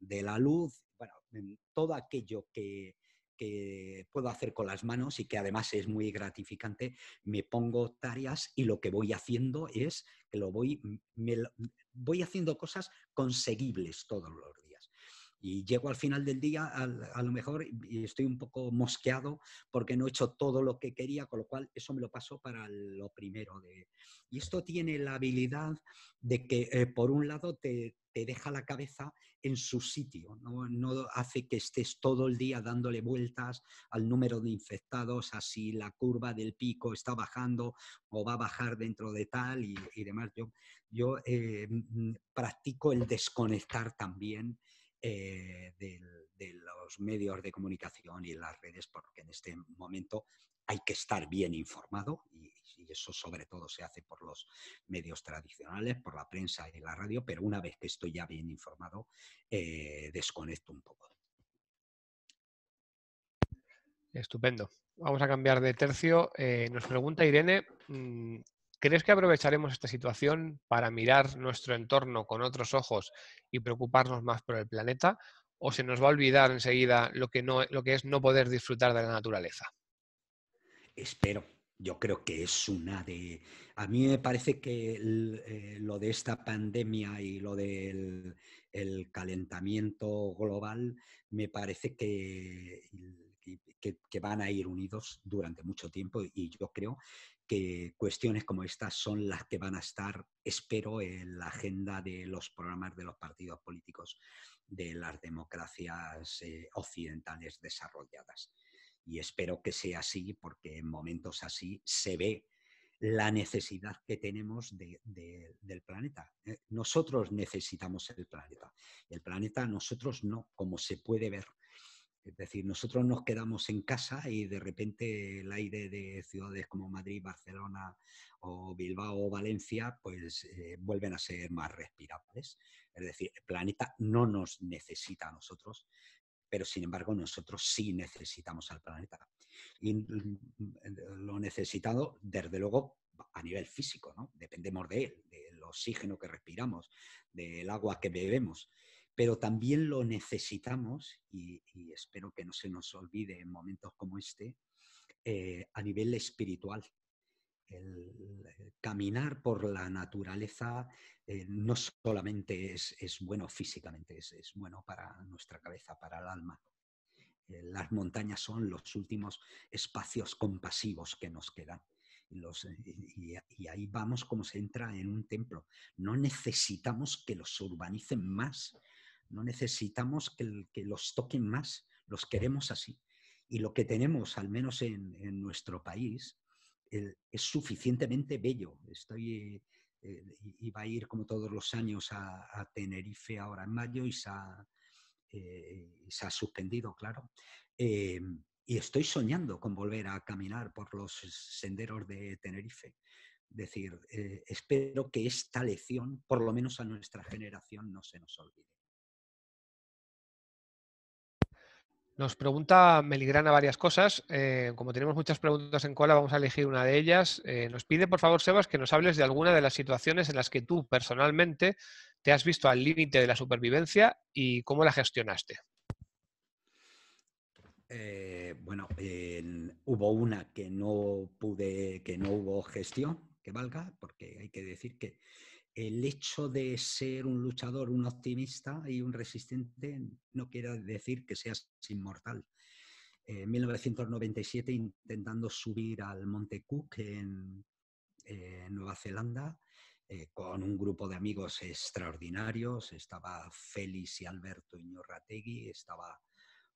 de la luz, bueno, todo aquello que, que puedo hacer con las manos y que además es muy gratificante, me pongo tareas y lo que voy haciendo es que lo voy, me, voy haciendo cosas conseguibles todos los días. Y llego al final del día, a lo mejor, y estoy un poco mosqueado porque no he hecho todo lo que quería, con lo cual eso me lo paso para lo primero. De... Y esto tiene la habilidad de que, eh, por un lado, te, deja la cabeza en su sitio, ¿no? hace que estés todo el día dándole vueltas al número de infectados, a si la curva del pico está bajando o va a bajar dentro de tal y, demás. Yo, yo eh, practico el desconectar también eh, de, los medios de comunicación y las redes, porque en este momento hay que estar bien informado y, eso sobre todo se hace por los medios tradicionales, por la prensa y la radio, pero una vez que estoy ya bien informado, eh, desconecto un poco. Estupendo. Vamos a cambiar de tercio. Eh, nos pregunta Irene mm, ¿Crees que aprovecharemos esta situación para mirar nuestro entorno con otros ojos y preocuparnos más por el planeta? ¿O se nos va a olvidar enseguida lo que, no, lo que es no poder disfrutar de la naturaleza? Espero. Yo creo que es una de... A mí me parece que eh, lo de esta pandemia y lo del calentamiento global, me parece que que, van a ir unidos durante mucho tiempo y yo creo que cuestiones como estas son las que van a estar, espero, en la agenda de los programas de los partidos políticos de las democracias eh, occidentales desarrolladas. Y espero que sea así porque en momentos así se ve la necesidad que tenemos del planeta. Eh, nosotros necesitamos el planeta. El planeta nosotros no, como se puede ver es decir, nosotros nos quedamos en casa y de repente el aire de ciudades como Madrid, Barcelona o Bilbao o Valencia, pues eh, vuelven a ser más respirables. Es decir, el planeta no nos necesita a nosotros, pero sin embargo nosotros sí necesitamos al planeta. Y eh, lo necesitado, desde luego, a nivel físico, ¿no? Dependemos de él, del oxígeno que respiramos, del agua que bebemos pero también lo necesitamos, y, espero que no se nos olvide en momentos como este, eh, a nivel espiritual. El, eh, caminar por la naturaleza eh, no solamente es, bueno físicamente, es, bueno para nuestra cabeza, para el alma las montañas son los últimos espacios compasivos que nos quedan. y, ahí vamos como se entra en un templo. No necesitamos que los urbanicen más, no necesitamos que, los toquen más, los queremos así. Y lo que tenemos, al menos en, nuestro país, es suficientemente bello. Estoy, iba eh, eh, a ir como todos los años a, Tenerife ahora en mayo y se ha, eh, suspendido, claro. Em, y estoy soñando con volver a caminar por los senderos de Tenerife. Es decir, espero que esta lección, por lo menos a nuestra generación, no se nos olvide. Nos pregunta Meligrana varias cosas. Eh, como tenemos muchas preguntas en cola, vamos a elegir una de ellas. Eh, nos pide, por favor, Sebas, que nos hables de alguna de las situaciones en las que tú personalmente te has visto al límite de la supervivencia y cómo la gestionaste. Eh, bueno, hubo una que no pude, que no hubo gestión, que valga, porque hay que decir que el hecho de ser un luchador, un optimista y un resistente no quiere decir que seas inmortal. En 1997, intentando subir al Monte Cook en, eh, Nueva Zelanda, eh, con un grupo de amigos extraordinarios, estaba Félix y Alberto Iñorrategui, estaba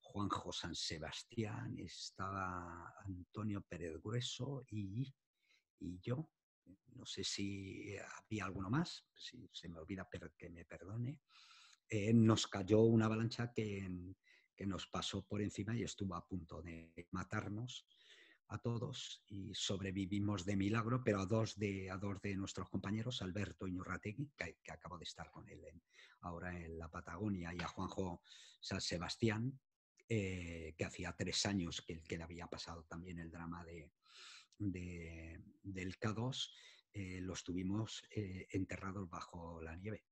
Juanjo San Sebastián, estaba Antonio Pérez Grueso y yo no sé si eh, había alguno más, si se me olvida que me perdone, eh, nos cayó una avalancha que, nos pasó por encima y estuvo a punto de matarnos a todos y sobrevivimos de milagro, pero a dos de, a dos de nuestros compañeros, Alberto Iñurrategui, que, que acabo de estar con él ahora en la Patagonia, y a Juanjo San Sebastián, eh, que hacía tres años que le había pasado también el drama de, de, del K2 eh, los tuvimos eh, enterrados bajo la nieve.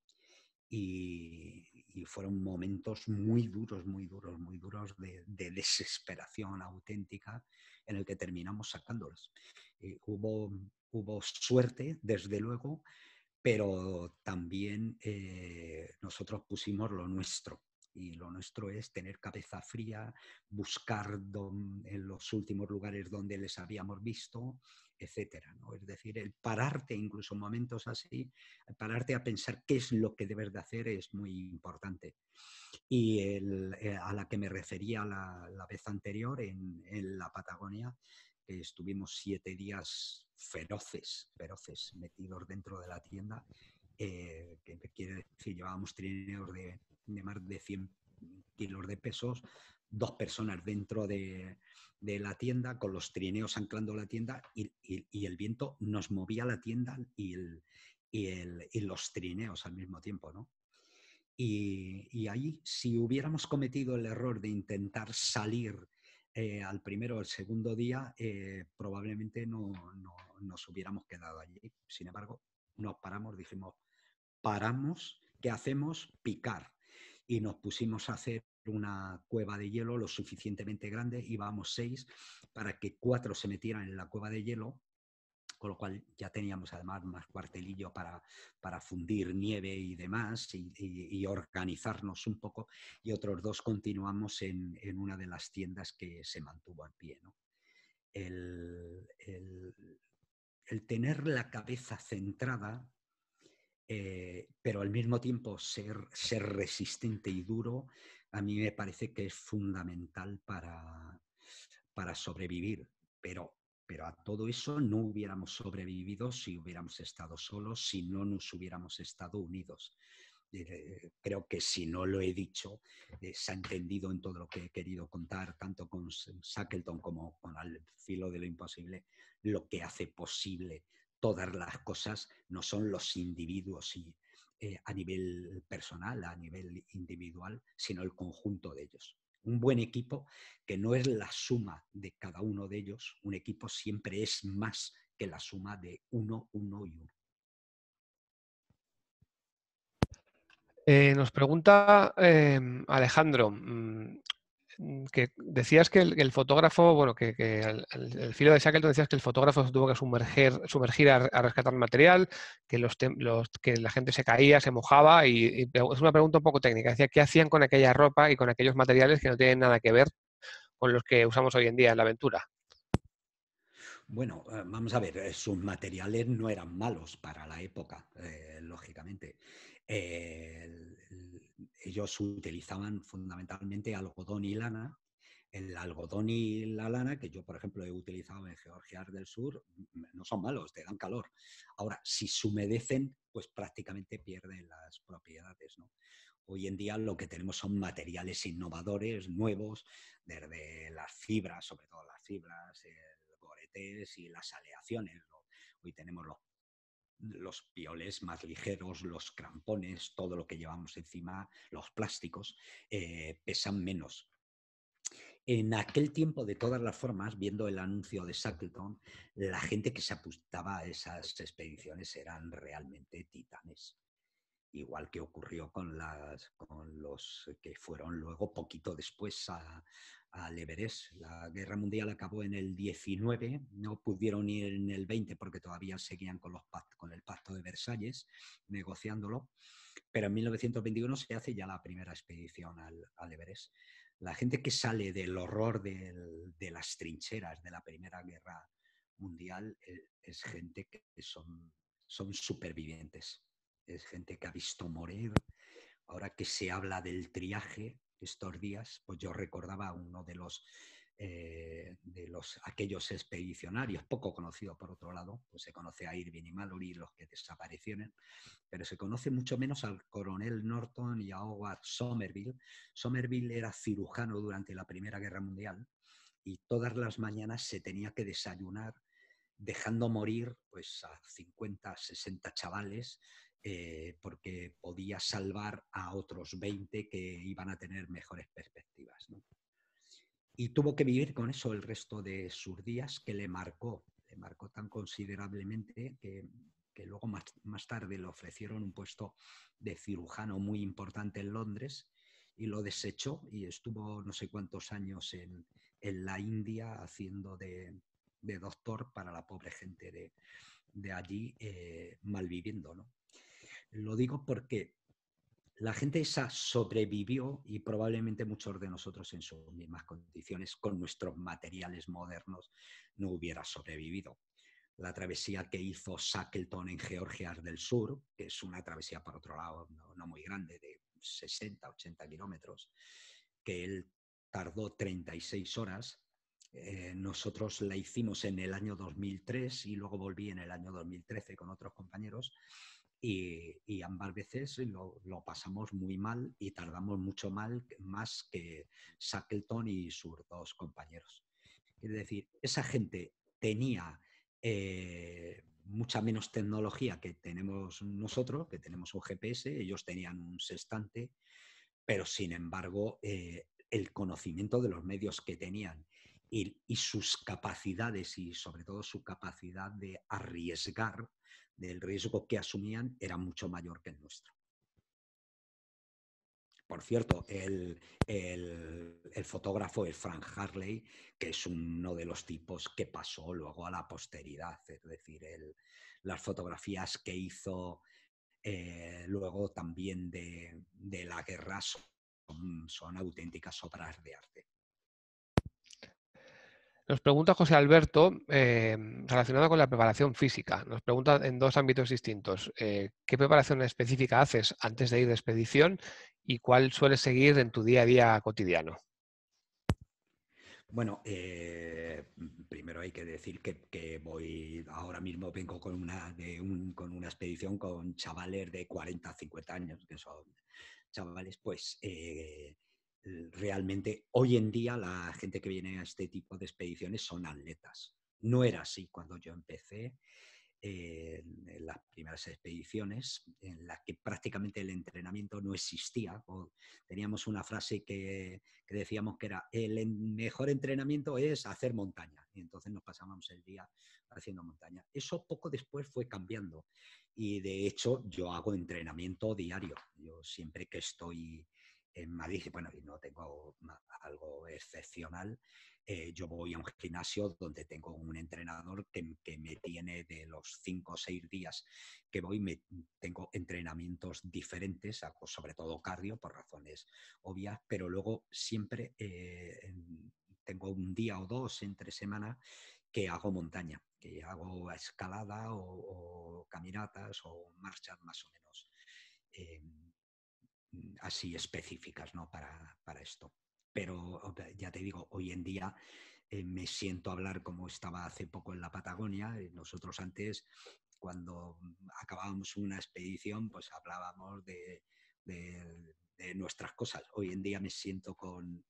Y, fueron momentos muy duros, muy duros, muy duros de, desesperación auténtica en el que terminamos sacándolos. Eh, hubo, hubo suerte, desde luego, pero también nosotros pusimos lo nuestro y lo nuestro es tener cabeza fría, buscar en los últimos lugares donde les habíamos visto, etcétera. ¿no? Es decir, el pararte, incluso en momentos así, pararte a pensar qué es lo que debes de hacer es muy importante. Y eh, a la que me refería la, vez anterior en, la Patagonia, que estuvimos siete días feroces, feroces, metidos dentro de la tienda eh, que quiere decir, llevábamos trineos de de más de 100 kilos de pesos, dos personas dentro de, la tienda con los trineos anclando la tienda y, el viento nos movía la tienda y, los trineos al mismo tiempo, Y, ahí, si hubiéramos cometido el error de intentar salir eh, al primero o al segundo día, eh, probablemente no, no, nos hubiéramos quedado allí. Sin embargo, nos paramos, dijimos, paramos, ¿qué hacemos? Picar y nos pusimos a hacer una cueva de hielo lo suficientemente grande, íbamos seis, para que cuatro se metieran en la cueva de hielo, con lo cual ya teníamos además más cuartelillo para, para fundir nieve y demás y, organizarnos un poco, y otros dos continuamos en, en una de las tiendas que se mantuvo al pie. El, el, el tener la cabeza centrada eh, pero al mismo tiempo ser, ser resistente y duro a mí me parece que es fundamental para, para sobrevivir. Pero, pero a todo eso no hubiéramos sobrevivido si hubiéramos estado solos, si no nos hubiéramos estado unidos. Eh, creo que si no lo he dicho, eh, se ha entendido en todo lo que he querido contar, tanto con Shackleton como con Al filo de lo imposible, lo que hace posible todas las cosas no son los individuos y, eh, a nivel personal, a nivel individual, sino el conjunto de ellos. Un buen equipo que no es la suma de cada uno de ellos, un equipo siempre es más que la suma de uno, uno y uno. Eh, nos pregunta em, Alejandro, mm, Mm, que decías que el, fotógrafo, bueno, que, el, filo de Shackleton decías que el fotógrafo se tuvo que sumergir a, rescatar material, que, los, que la gente se caía, se mojaba, y, es una pregunta un poco técnica. Decía, ¿qué hacían con aquella ropa y con aquellos materiales que no tienen nada que ver con los que usamos hoy en día en la aventura? Bueno, eh, vamos a ver, eh, sus materiales no eran malos para la época, eh, lógicamente ellos utilizaban fundamentalmente algodón y lana. El algodón y la lana, que yo, por ejemplo, he utilizado en Georgia del Sur, no son malos, te dan calor. Ahora, si se humedecen, pues prácticamente pierden las propiedades. ¿no? Hoy en día lo que tenemos son materiales innovadores, nuevos, desde las fibras, sobre todo las fibras, el goretés y las aleaciones. Hoy tenemos los los pioles más ligeros, los crampones, todo lo que llevamos encima, los plásticos, eh, pesan menos. En aquel tiempo, de todas las formas, viendo el anuncio de Shackleton, la gente que se apuntaba a esas expediciones eran realmente titanes igual que ocurrió con, las, con los que fueron luego poquito después a, al Everest. La guerra mundial acabó en el 19, no pudieron ir en el 20 porque todavía seguían con, el pacto de Versalles negociándolo, pero en 1921 se hace ya la primera expedición al, Everest. La gente que sale del horror de las trincheras de la Primera Guerra Mundial eh, es, gente que son supervivientes es gente que ha visto morir. Ahora que se habla del triaje estos días, pues yo recordaba a uno de los eh, de los aquellos expedicionarios, poco conocido por otro lado, pues se conoce a Irving y Mallory, los que desaparecieron, pero se conoce mucho menos al coronel Norton y a Howard Somerville. Somerville era cirujano durante la Primera Guerra Mundial y todas las mañanas se tenía que desayunar dejando morir pues a 50, 60 chavales eh, porque podía salvar a otros 20 que iban a tener mejores perspectivas. Y tuvo que vivir con eso el resto de sus días que le marcó, le marcó tan considerablemente que, luego más, tarde le ofrecieron un puesto de cirujano muy importante en Londres y lo desechó y estuvo no sé cuántos años en, la India haciendo de, doctor para la pobre gente de, allí eh, malviviendo. ¿no? Lo digo porque la gente esa sobrevivió y probablemente muchos de nosotros en sus mismas condiciones, con nuestros materiales modernos, no hubiera sobrevivido. La travesía que hizo Shackleton en Georgia del Sur, que es una travesía por otro lado no, muy grande, de 60, 80 kilómetros, que él tardó 36 horas, eh, nosotros la hicimos en el año 2003 y luego volví en el año 2013 con otros compañeros y, ambas veces lo, pasamos muy mal y tardamos mucho mal, más que Shackleton y sus dos compañeros. Es decir, esa gente tenía eh, mucha menos tecnología que tenemos nosotros, que tenemos un GPS, ellos tenían un sextante, pero sin embargo eh, el conocimiento de los medios que tenían y, sus capacidades y sobre todo su capacidad de arriesgar del riesgo que asumían era mucho mayor que el nuestro. Por cierto, el, el, el fotógrafo Frank Harley, que es uno de los tipos que pasó luego a la posteridad, es decir, las fotografías que hizo eh, luego también de, la guerra son auténticas obras de arte. Nos pregunta José Alberto, eh, relacionado con la preparación física, nos pregunta en dos ámbitos distintos. Eh, ¿Qué preparación específica haces antes de ir de expedición y cuál sueles seguir en tu día a día cotidiano? Bueno, eh, primero hay que decir que, voy, ahora mismo vengo con una, con una expedición con chavales de 40, 50 años, que son chavales pues realmente hoy en día la gente que viene a este tipo de expediciones son atletas. No era así cuando yo empecé eh, en las primeras expediciones, en las que prácticamente el entrenamiento no existía. O teníamos una frase que, que, decíamos que era, el mejor entrenamiento es hacer montaña. Y entonces nos pasábamos el día haciendo montaña. Eso poco después fue cambiando. Y de hecho yo hago entrenamiento diario. Yo siempre que estoy en Madrid, bueno, no tengo algo excepcional, eh, yo voy a un gimnasio donde tengo un entrenador que, me tiene de los cinco o seis días que voy, me, tengo entrenamientos diferentes, sobre todo cardio por razones obvias, pero luego siempre eh, tengo un día o dos entre semana que hago montaña, que hago escalada o, caminatas o marchas más o menos. Em, Mm, así específicas ¿no? para, para esto. Pero ya te digo, hoy en día eh, me siento a hablar como estaba hace poco en la Patagonia. Eh, nosotros antes, cuando acabábamos una expedición, pues hablábamos de, de, de nuestras cosas. Hoy en día me siento con,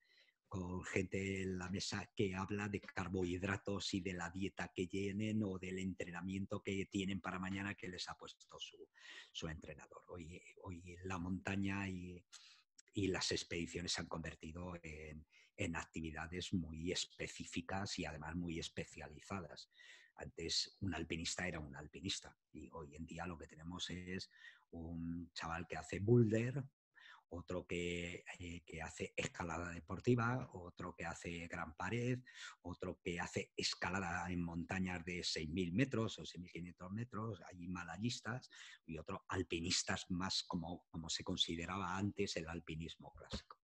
con gente en la mesa que habla de carbohidratos y de la dieta que tienen o del entrenamiento que tienen para mañana que les ha puesto su, su entrenador. Hoy, hoy la montaña y, y las expediciones se han convertido en, en, actividades muy específicas y además muy especializadas. Antes un alpinista era un alpinista y hoy en día lo que tenemos es un chaval que hace boulder, otro eh, que, hace escalada deportiva, otro que hace gran pared, otro que hace escalada en montañas de 6.000 metros o 6.500 metros, hay malayistas, y otro alpinistas más como, se consideraba antes el alpinismo clásico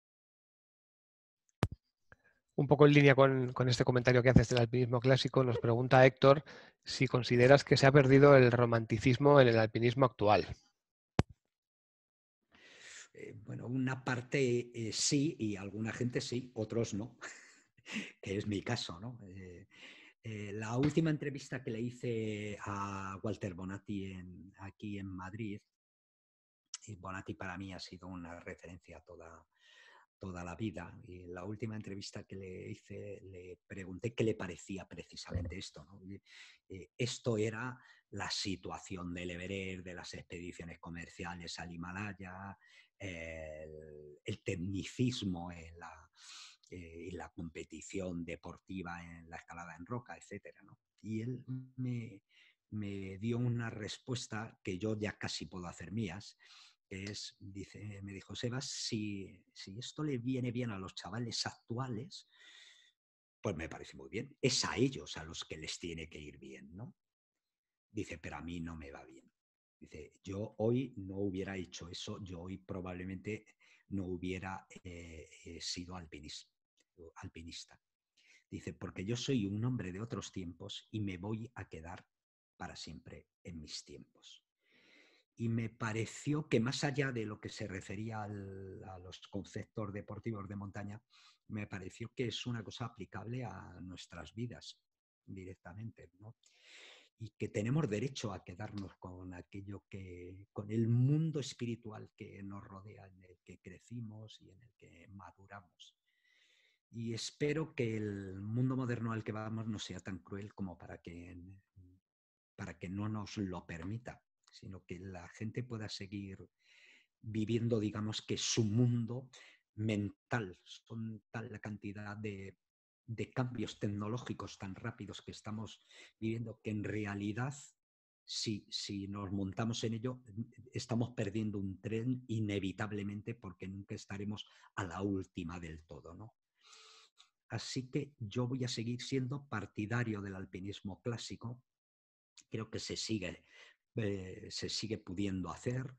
un poco en línea con, con, este comentario que haces del alpinismo clásico, nos pregunta Héctor si consideras que se ha perdido el romanticismo en el alpinismo actual. Bueno, una parte eh, sí y alguna gente sí, otros no, que es mi caso, ¿no? Eh, eh, la última entrevista que le hice a Walter Bonatti aquí en Madrid, y Bonatti para mí ha sido una referencia toda, toda la vida. Y en la última entrevista que le hice le pregunté qué le parecía precisamente esto. Eh, esto era la situación del Everest, de las expediciones comerciales al Himalaya, el, tecnicismo eh, en la, competición deportiva en la escalada en roca, etc. Y él me, me dio una respuesta que yo ya casi puedo hacer mías es, dice, me dijo Sebas, si, esto le viene bien a los chavales actuales, pues me parece muy bien. Es a ellos a los que les tiene que ir bien, ¿no? Dice, pero a mí no me va bien. Dice, yo hoy no hubiera hecho eso, yo hoy probablemente no hubiera eh, eh, sido alpinista. Dice, porque yo soy un hombre de otros tiempos y me voy a quedar para siempre en mis tiempos y me pareció que más allá de lo que se refería a los conceptos deportivos de montaña, me pareció que es una cosa aplicable a nuestras vidas directamente, Y que tenemos derecho a quedarnos con aquello que, con el mundo espiritual que nos rodea, en el que crecimos y en el que maduramos. Y espero que el mundo moderno al que vamos no sea tan cruel como para que, para que no nos lo permita sino que la gente pueda seguir viviendo, digamos, que su mundo mental, con tal la cantidad de, cambios tecnológicos tan rápidos que estamos viviendo, que en realidad, si, si nos montamos en ello, estamos perdiendo un tren inevitablemente porque nunca estaremos a la última del todo, ¿no? Así que yo voy a seguir siendo partidario del alpinismo clásico. Creo que se sigue eh, se sigue pudiendo hacer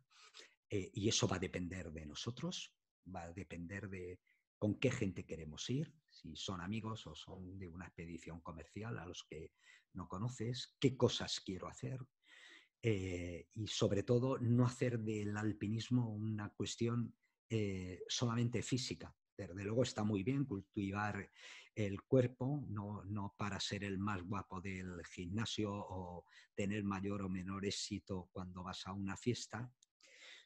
eh, y eso va a depender de nosotros, va a depender de con qué gente queremos ir, si son amigos o son de una expedición comercial a los que no conoces, qué cosas quiero hacer eh, y sobre todo no hacer del alpinismo una cuestión solamente física, de luego está muy bien cultivar el cuerpo, no, para ser el más guapo del gimnasio o tener mayor o menor éxito cuando vas a una fiesta,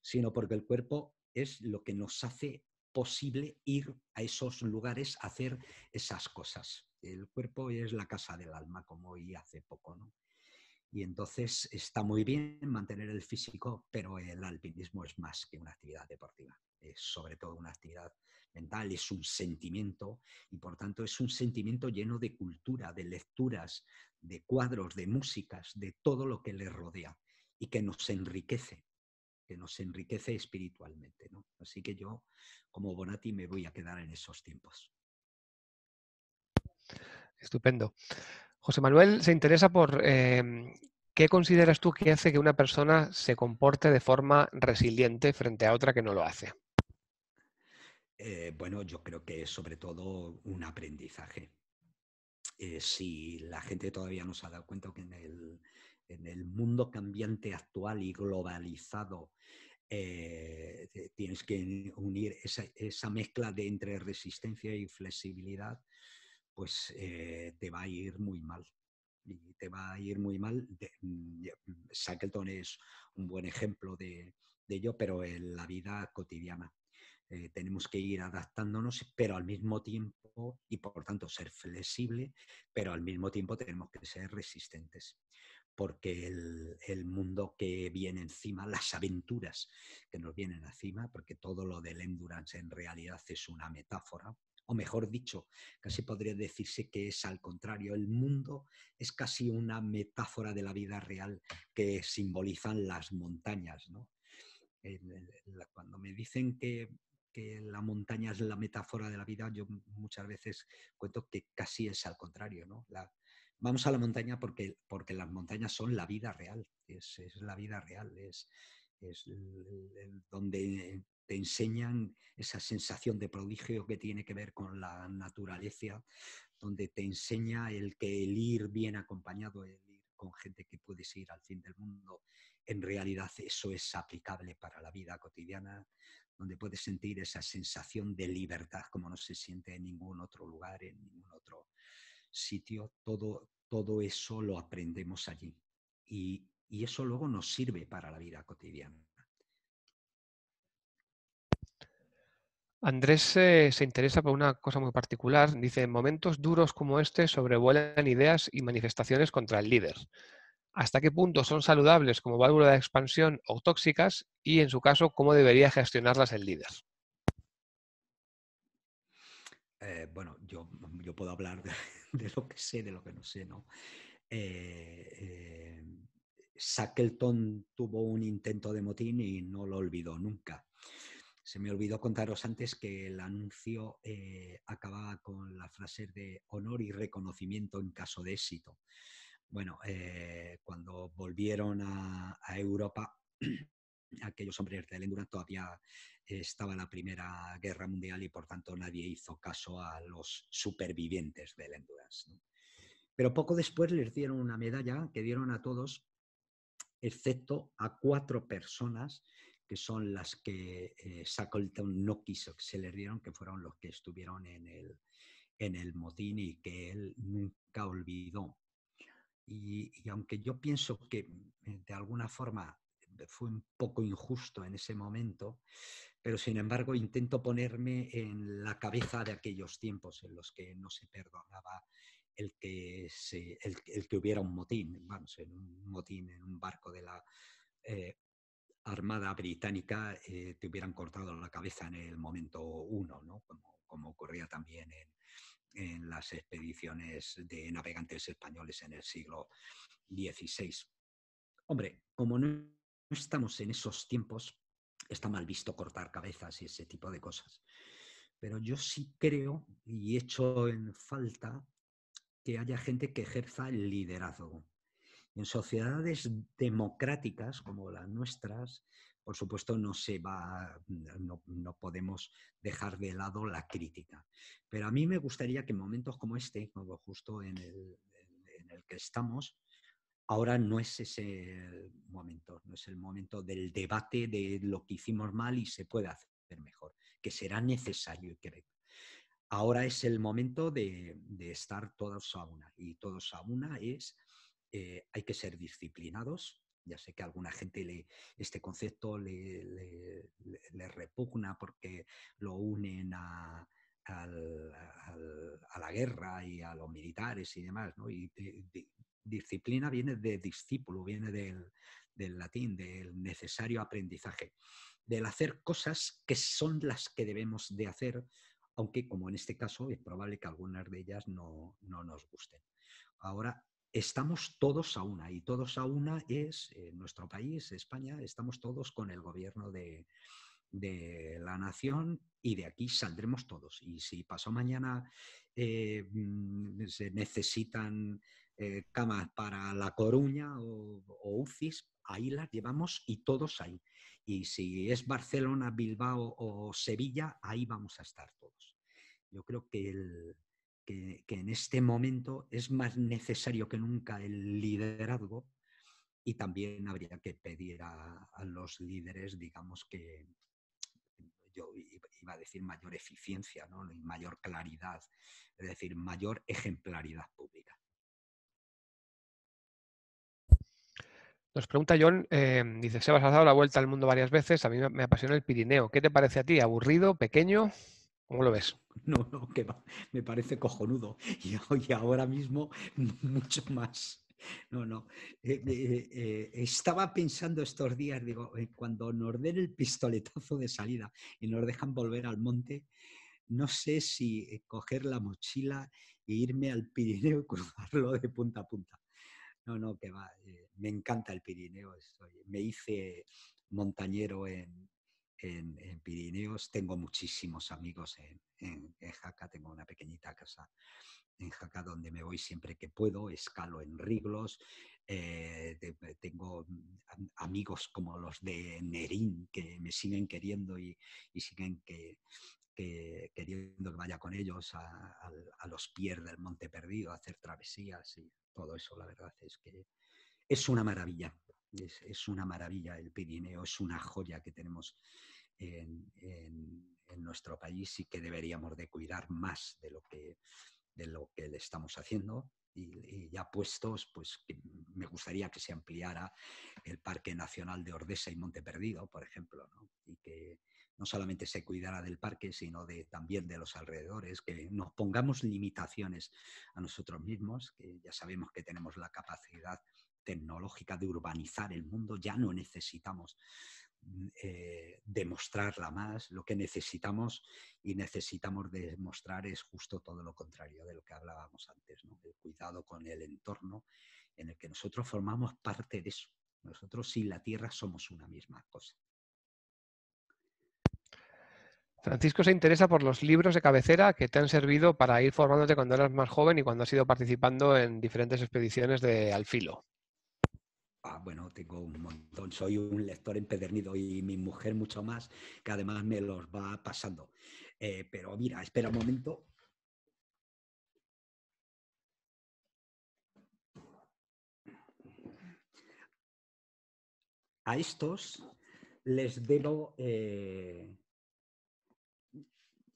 sino porque el cuerpo es lo que nos hace posible ir a esos lugares a hacer esas cosas. El cuerpo es la casa del alma, como oí hace poco, Y entonces está muy bien mantener el físico, pero el alpinismo es más que una actividad deportiva es sobre todo una actividad mental, es un sentimiento y por tanto es un sentimiento lleno de cultura, de lecturas, de cuadros, de músicas, de todo lo que le rodea y que nos enriquece, que nos enriquece espiritualmente. Así que yo, como Bonati, me voy a quedar en esos tiempos. Estupendo. José Manuel se interesa por em, qué consideras tú que hace que una persona se comporte de forma resiliente frente a otra que no lo hace. Eh, bueno, yo creo que es sobre todo un aprendizaje. Eh, si la gente todavía no se ha dado cuenta que en el, mundo cambiante actual y globalizado eh, tienes que unir esa, mezcla de entre resistencia y flexibilidad, pues te va a ir muy mal y te va a ir muy mal. Mm, mm, Shackleton es un buen ejemplo de ello, pero en la vida cotidiana. Eh, tenemos que ir adaptándonos, pero al mismo tiempo, y por tanto ser flexible, pero al mismo tiempo tenemos que ser resistentes, porque el, mundo que viene encima, las aventuras que nos vienen encima, porque todo lo del endurance en realidad es una metáfora, o mejor dicho, casi podría decirse que es al contrario, el mundo es casi una metáfora de la vida real que simbolizan las montañas. Cuando me dicen que que la montaña es la metáfora de la vida, yo muchas veces cuento que casi es al contrario, ¿no? vamos a la montaña porque, porque las montañas son la vida real, es, es la vida real, es, es donde te enseñan esa sensación de prodigio que tiene que ver con la naturaleza, donde te enseña el que el ir bien acompañado, el ir con gente que puedes ir al fin del mundo, en realidad eso es aplicable para la vida cotidiana, donde puedes sentir esa sensación de libertad como no se siente en ningún otro lugar, en ningún otro sitio. Todo, todo eso lo aprendemos allí y, eso luego nos sirve para la vida cotidiana. Andrés se interesa por una cosa muy particular. Dice, en momentos duros como este sobrevuelan ideas y manifestaciones contra el líder hasta qué punto son saludables como válvula de expansión o tóxicas y, en su caso, cómo debería gestionarlas el líder. Eh, bueno, yo, puedo hablar de, lo que sé, de lo que no sé, ¿no? Eh, eh, Shackleton tuvo un intento de motín y no lo olvidó nunca. Se me olvidó contaros antes que el anuncio eh, acababa con la frase de honor y reconocimiento en caso de éxito. Bueno, eh, cuando volvieron a, Europa, aquellos hombres de Lendura todavía estaba la Primera Guerra Mundial y por tanto nadie hizo caso a los supervivientes de Endurance. Pero poco después les dieron una medalla que dieron a todos, excepto a cuatro personas que son las que eh, no quiso que se le dieron, que fueron los que estuvieron en el, en el motín y que él nunca olvidó. Y, aunque yo pienso que eh, de alguna forma eh, fue un poco injusto en ese momento, pero sin embargo intento ponerme en la cabeza de aquellos tiempos en los que no se perdonaba el que, el, que hubiera un motín, vamos, en un motín en un barco de la eh, Armada Británica te hubieran cortado la cabeza en el momento uno, ¿no? como, como ocurría también en, en las expediciones de navegantes españoles en el siglo XVI. Hombre, como no estamos en esos tiempos, está mal visto cortar cabezas y ese tipo de cosas. Pero yo sí creo y echo en falta que haya gente que ejerza el liderazgo. En sociedades democráticas como las nuestras, por supuesto, no se va, no, podemos dejar de lado la crítica. Pero a mí me gustaría que en momentos como este, como justo en el, que estamos, ahora no es ese momento, no es el momento del debate de lo que hicimos mal y se puede hacer mejor, que será necesario y creo. Ahora es el momento de, estar todos a una y todos a una es, eh, hay que ser disciplinados, ya sé que a alguna gente le, este concepto le, repugna porque lo unen a, la guerra y a los militares y demás, disciplina viene de discípulo, viene del, latín, del necesario aprendizaje, del hacer cosas que son las que debemos de hacer, aunque como en este caso es probable que algunas de ellas no, no nos gusten. Ahora, estamos todos a una, y todos a una es, nuestro país, España, estamos todos con el gobierno de, la nación y de aquí saldremos todos. Y si pasó mañana eh, mm, se necesitan eh, camas para La Coruña o, o, ahí las llevamos y todos ahí. Y si es Barcelona, Bilbao o Sevilla, ahí vamos a estar todos. Yo creo que el, que, en este momento es más necesario que nunca el liderazgo y también habría que pedir a, los líderes, digamos que, yo iba a decir mayor eficiencia, ¿no? Y mayor claridad, es decir, mayor ejemplaridad pública. Nos pregunta John, eh, dice, Sebas, has dado la vuelta al mundo varias veces, a mí me apasiona el Pirineo. ¿Qué te parece a ti? ¿Aburrido? ¿Pequeño? ¿Cómo lo ves? No, no, que va. me parece cojonudo. Y, hoy ahora mismo mucho más. No, no. Eh, eh, eh, estaba pensando estos días, digo, cuando nos den el pistoletazo de salida y nos dejan volver al monte, no sé si coger la mochila e irme al Pirineo y cruzarlo de punta a punta. No, no, que va. me encanta el Pirineo. me hice montañero en, en, Pirineos, tengo muchísimos amigos en, Jaca, tengo una pequeñita casa en Jaca donde me voy siempre que puedo, escalo en riglos, eh, eh, tengo mm, amigos como los de Nerín que me siguen queriendo y, siguen queriendo que vaya con ellos a, los pies del Monte Perdido, a hacer travesías y todo eso, la verdad es que es una maravilla, es una maravilla el Pirineo, es una joya que tenemos en, nuestro país y que deberíamos de cuidar más de lo que, de lo que le estamos haciendo. Y, ya puestos, pues me gustaría que se ampliara el Parque Nacional de Ordesa y Monte Perdido, por ejemplo, y que no solamente se cuidara del parque, sino de, también de los alrededores, que nos pongamos limitaciones a nosotros mismos, que ya sabemos que tenemos la capacidad tecnológica de urbanizar el mundo, ya no necesitamos Mm, eh, demostrarla más. Lo que necesitamos y necesitamos demostrar es justo todo lo contrario de lo que hablábamos antes, el cuidado con el entorno en el que nosotros formamos parte de eso. Nosotros y la Tierra somos una misma cosa. Francisco se interesa por los libros de cabecera que te han servido para ir formándote cuando eras más joven y cuando has ido participando en diferentes expediciones de Alfilo. Ah, bueno, tengo un montón. Soy un lector empedernido y mi mujer mucho más, que además me los va pasando. Eh, pero mira, espera un momento. A estos les debo eh,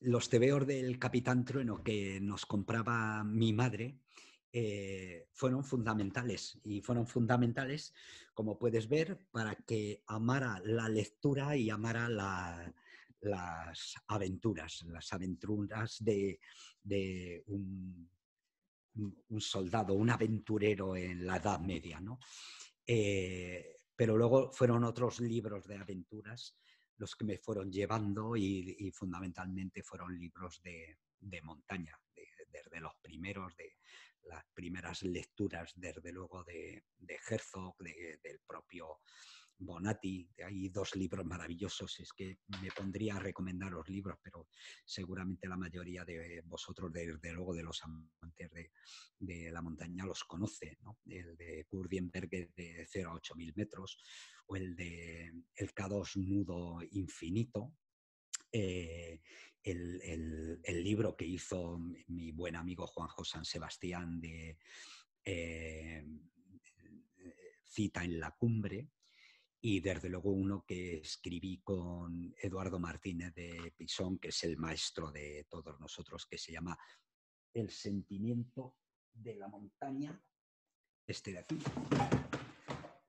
los tebeos del Capitán Trueno que nos compraba mi madre eh, fueron fundamentales y fueron fundamentales, como puedes ver, para que amara la lectura y amara las aventuras, las aventuras de, un, soldado, un aventurero en la Edad Media. Eh, pero luego fueron otros libros de aventuras los que me fueron llevando y, fundamentalmente fueron libros de, montaña, desde los primeros de, las primeras lecturas, desde luego, de, Herzog, del propio Bonatti. Hay dos libros maravillosos, es que me pondría a recomendar los libros, pero seguramente la mayoría de vosotros, desde luego, de los amantes de, la montaña los conoce. El de Kurdienberg de 0 a 8.000 metros, o el de El cados Nudo Infinito, eh, el, libro que hizo mi buen amigo Juan San Sebastián de eh, Cita en la Cumbre, y desde luego uno que escribí con Eduardo Martínez de Pisón, que es el maestro de todos nosotros, que se llama El sentimiento de la montaña, este de aquí.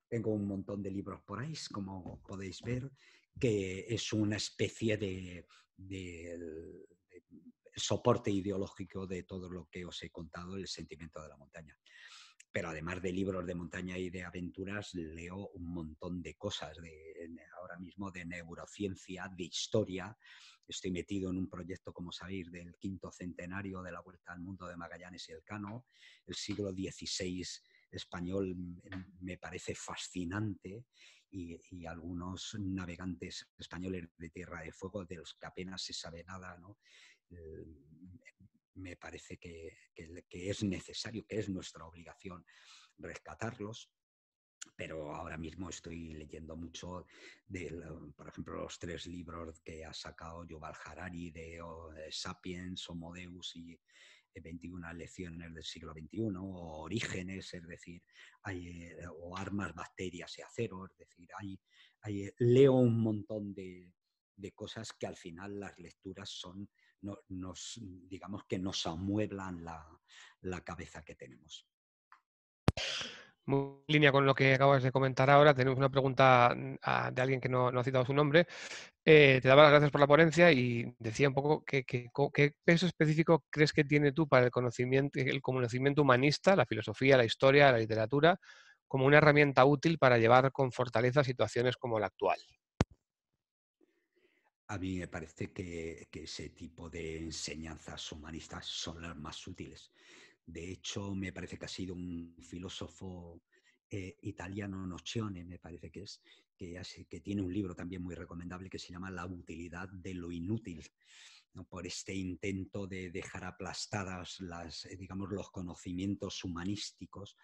Tengo un montón de libros por ahí, como podéis ver, que es una especie de, soporte ideológico de todo lo que os he contado, el sentimiento de la montaña. Pero además de libros de montaña y de aventuras, leo un montón de cosas ahora mismo de neurociencia, de historia. Estoy metido en un proyecto, como sabéis, del quinto centenario de la Vuelta al Mundo de Magallanes y el Cano. El siglo XVI español mm, me parece fascinante y, algunos navegantes españoles de Tierra de Fuego de los que apenas se sabe nada, ¿no? Eh, me parece que, que, es necesario, que es nuestra obligación rescatarlos. Pero ahora mismo estoy leyendo mucho, de, por ejemplo, los tres libros que ha sacado Yuval Harari de oh, eh, Sapiens, Homo Deus y, 21 lecciones del siglo XXI, o orígenes, es decir, eh, o armas, bacterias y acero, es decir, hay, hay eh, leo un montón de, cosas que al final las lecturas son, digamos que nos amueblan la cabeza que tenemos. Muy en línea con lo que acabas de comentar ahora, tenemos una pregunta mm, de alguien que no, ha citado su nombre. Eh, te daba las gracias por la ponencia y decía un poco qué peso específico crees que tiene tú para el conocimiento, humanista, la filosofía, la historia, la literatura, como una herramienta útil para llevar con fortaleza situaciones como la actual. A mí me parece que, que ese tipo de enseñanzas humanistas son las más útiles de hecho, me parece que ha sido un filósofo eh, italiano, Nocione, me parece que es, que, tiene un libro también muy recomendable que se llama La utilidad de lo inútil. por este intento de dejar aplastadas las, eh, digamos, los conocimientos humanísticos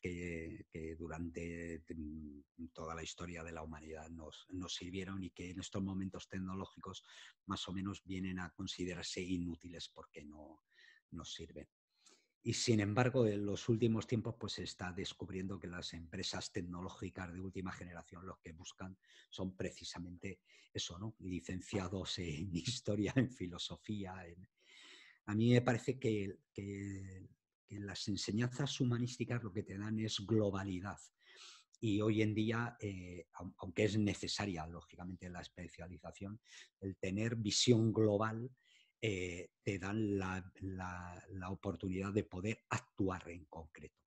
que, durante mm, toda la historia de la humanidad nos, nos, sirvieron y que en estos momentos tecnológicos más o menos vienen a considerarse inútiles porque no nos sirven. Y sin embargo, en los últimos tiempos pues, se está descubriendo que las empresas tecnológicas de última generación los que buscan son precisamente eso, ¿no? Licenciados en historia, en filosofía. A mí me parece que, que, las enseñanzas humanísticas lo que te dan es globalidad. Y hoy en día, eh, aunque es necesaria, lógicamente, la especialización, el tener visión global eh, te dan la, oportunidad de poder actuar en concreto.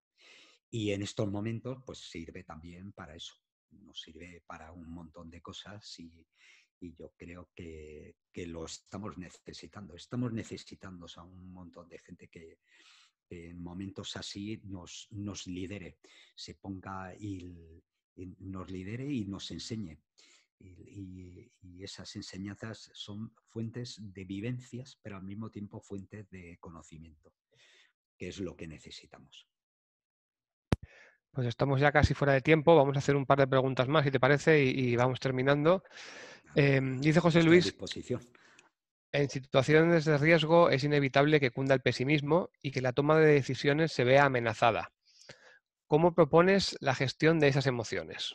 Y en estos momentos, pues sirve también para eso. Nos sirve para un montón de cosas y, yo creo que, lo estamos necesitando. Estamos necesitando a un montón de gente que, en momentos así nos, nos lidere, se ponga y nos lidere y nos enseñe. Y, esas enseñanzas son fuentes de vivencias, pero al mismo tiempo fuentes de conocimiento, que es lo que necesitamos. Pues estamos ya casi fuera de tiempo, vamos a hacer un par de preguntas más, si te parece, y, vamos terminando. Em, dice José Luis, en situaciones de riesgo es inevitable que cunda el pesimismo y que la toma de decisiones se vea amenazada. ¿Cómo propones la gestión de esas emociones?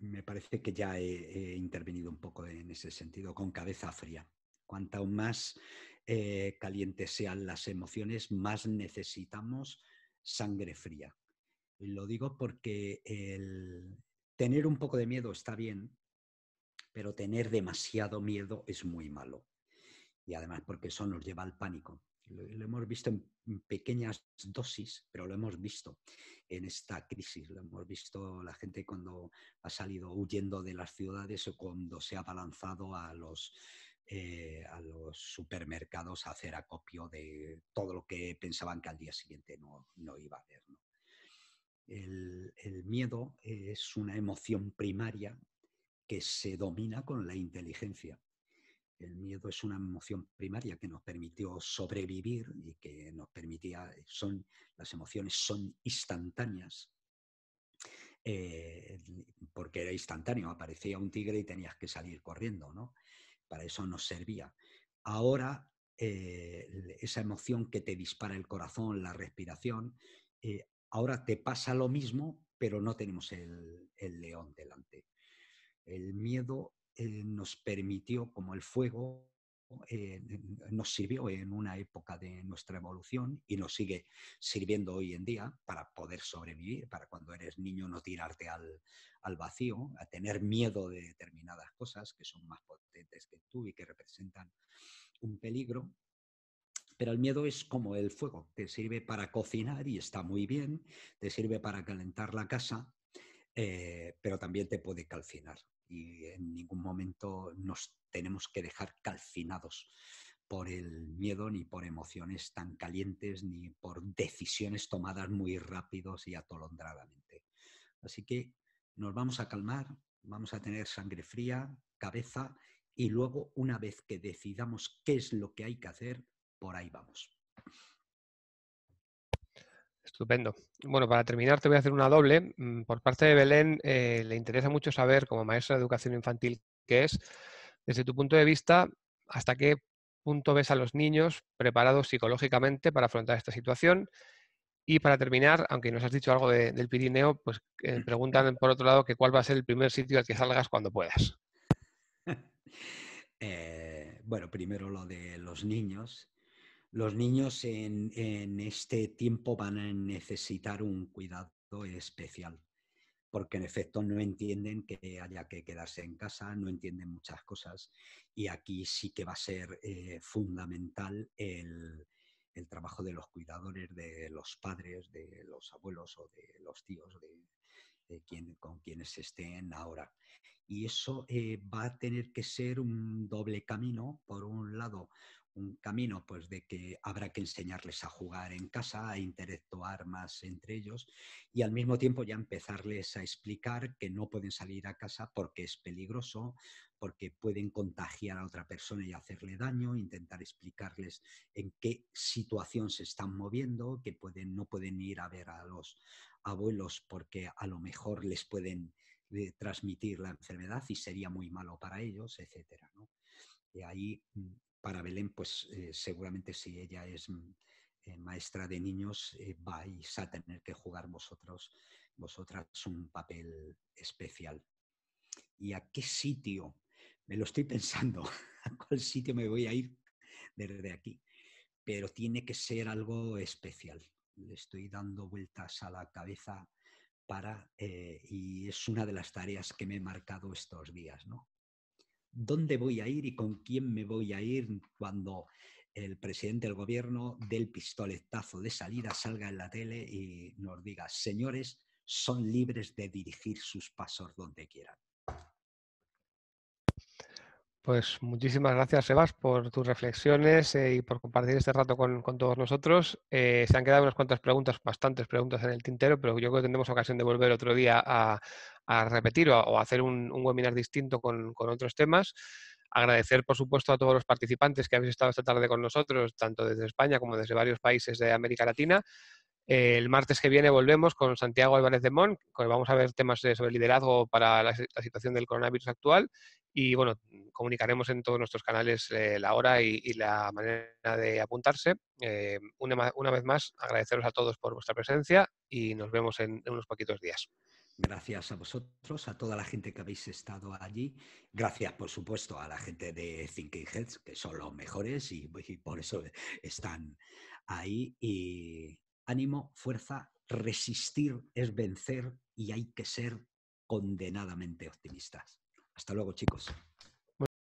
me parece que ya he, intervenido un poco en ese sentido, con cabeza fría. Cuanto más eh, calientes sean las emociones, más necesitamos sangre fría. Lo digo porque tener un poco de miedo está bien, pero tener demasiado miedo es muy malo y además porque eso nos lleva al pánico. Lo, hemos visto en pequeñas dosis, pero lo hemos visto en esta crisis. Lo hemos visto la gente cuando ha salido huyendo de las ciudades o cuando se ha balanzado eh, a los, supermercados a hacer acopio de todo lo que pensaban que al día siguiente no, iba a haber. el miedo es una emoción primaria que se domina con la inteligencia el miedo es una emoción primaria que nos permitió sobrevivir y que nos permitía, eh, son, las emociones son instantáneas, eh, porque era instantáneo, aparecía un tigre y tenías que salir corriendo, ¿no? Para eso nos servía. Ahora, eh, esa emoción que te dispara el corazón, la respiración, ahora te pasa lo mismo, pero no tenemos el león delante. El miedo eh, nos permitió, como el fuego, eh, nos sirvió en una época de nuestra evolución y nos sigue sirviendo hoy en día para poder sobrevivir, para cuando eres niño no tirarte al, vacío, a tener miedo de determinadas cosas que son más potentes que tú y que representan un peligro. Pero el miedo es como el fuego, te sirve para cocinar y está muy bien, te sirve para calentar la casa, eh, pero también te puede calcinar y en ningún momento nos tenemos que dejar calcinados por el miedo, ni por emociones tan calientes, ni por decisiones tomadas muy rápidos y atolondradamente. Así que nos vamos a calmar, vamos a tener sangre fría, cabeza, y luego, una vez que decidamos qué es lo que hay que hacer, por ahí vamos. Estupendo. Bueno, para terminar te voy a hacer una doble. Mm, por parte de Belén, eh, le interesa mucho saber, como maestra de educación infantil que es, desde tu punto de vista, ¿hasta qué punto ves a los niños preparados psicológicamente para afrontar esta situación? Y para terminar, aunque nos has dicho algo del Pirineo, pues eh, preguntan por otro lado que cuál va a ser el primer sitio al que salgas cuando puedas. Eh, bueno, primero lo de los niños los niños en, este tiempo van a necesitar un cuidado especial, porque en efecto no entienden que haya que quedarse en casa, no entienden muchas cosas, y aquí sí que va a ser eh, fundamental el, trabajo de los cuidadores, de los padres, de los abuelos o de los tíos, de, con quienes estén ahora. Y eso eh, va a tener que ser un doble camino, por un lado, un camino pues de que habrá que enseñarles a jugar en casa, a interactuar más entre ellos y al mismo tiempo ya empezarles a explicar que no pueden salir a casa porque es peligroso, porque pueden contagiar a otra persona y hacerle daño, intentar explicarles en qué situación se están moviendo, que pueden no pueden ir a ver a los abuelos porque a lo mejor les pueden eh, transmitir la enfermedad y sería muy malo para ellos, etcétera, ¿no? ahí mm, para Belén, pues eh, seguramente si ella es mm, eh, maestra de niños, eh, vais a tener que jugar vosotros, vosotras un papel especial. ¿Y a qué sitio? Me lo estoy pensando, a cuál sitio me voy a ir desde aquí. Pero tiene que ser algo especial. Le estoy dando vueltas a la cabeza para, y es una de las tareas que me he marcado estos días, ¿no? dónde voy a ir y con quién me voy a ir cuando el presidente del gobierno del pistoletazo de salida, salga en la tele y nos diga, señores, son libres de dirigir sus pasos donde quieran. Pues muchísimas gracias, Sebas, por tus reflexiones eh, y por compartir este rato con, todos nosotros. Eh, se han quedado unas cuantas preguntas, bastantes preguntas en el tintero, pero yo creo que tendremos ocasión de volver otro día a, repetir o, a, hacer un, webinar distinto con, con otros temas. Agradecer, por supuesto, a todos los participantes que habéis estado esta tarde con nosotros, tanto desde España como desde varios países de América Latina el martes que viene volvemos con Santiago Álvarez de Mon, vamos a ver temas sobre liderazgo para la, situación del coronavirus actual y bueno, comunicaremos en todos nuestros canales eh, la hora y, la manera de apuntarse. Eh, una, vez más, agradeceros a todos por vuestra presencia y nos vemos en, unos poquitos días. Gracias a vosotros, a toda la gente que habéis estado allí. Gracias, por supuesto, a la gente de Thinking Heads, que son los mejores y, y por eso están ahí. Y ánimo, fuerza, resistir es vencer y hay que ser condenadamente optimistas. Hasta luego, chicos.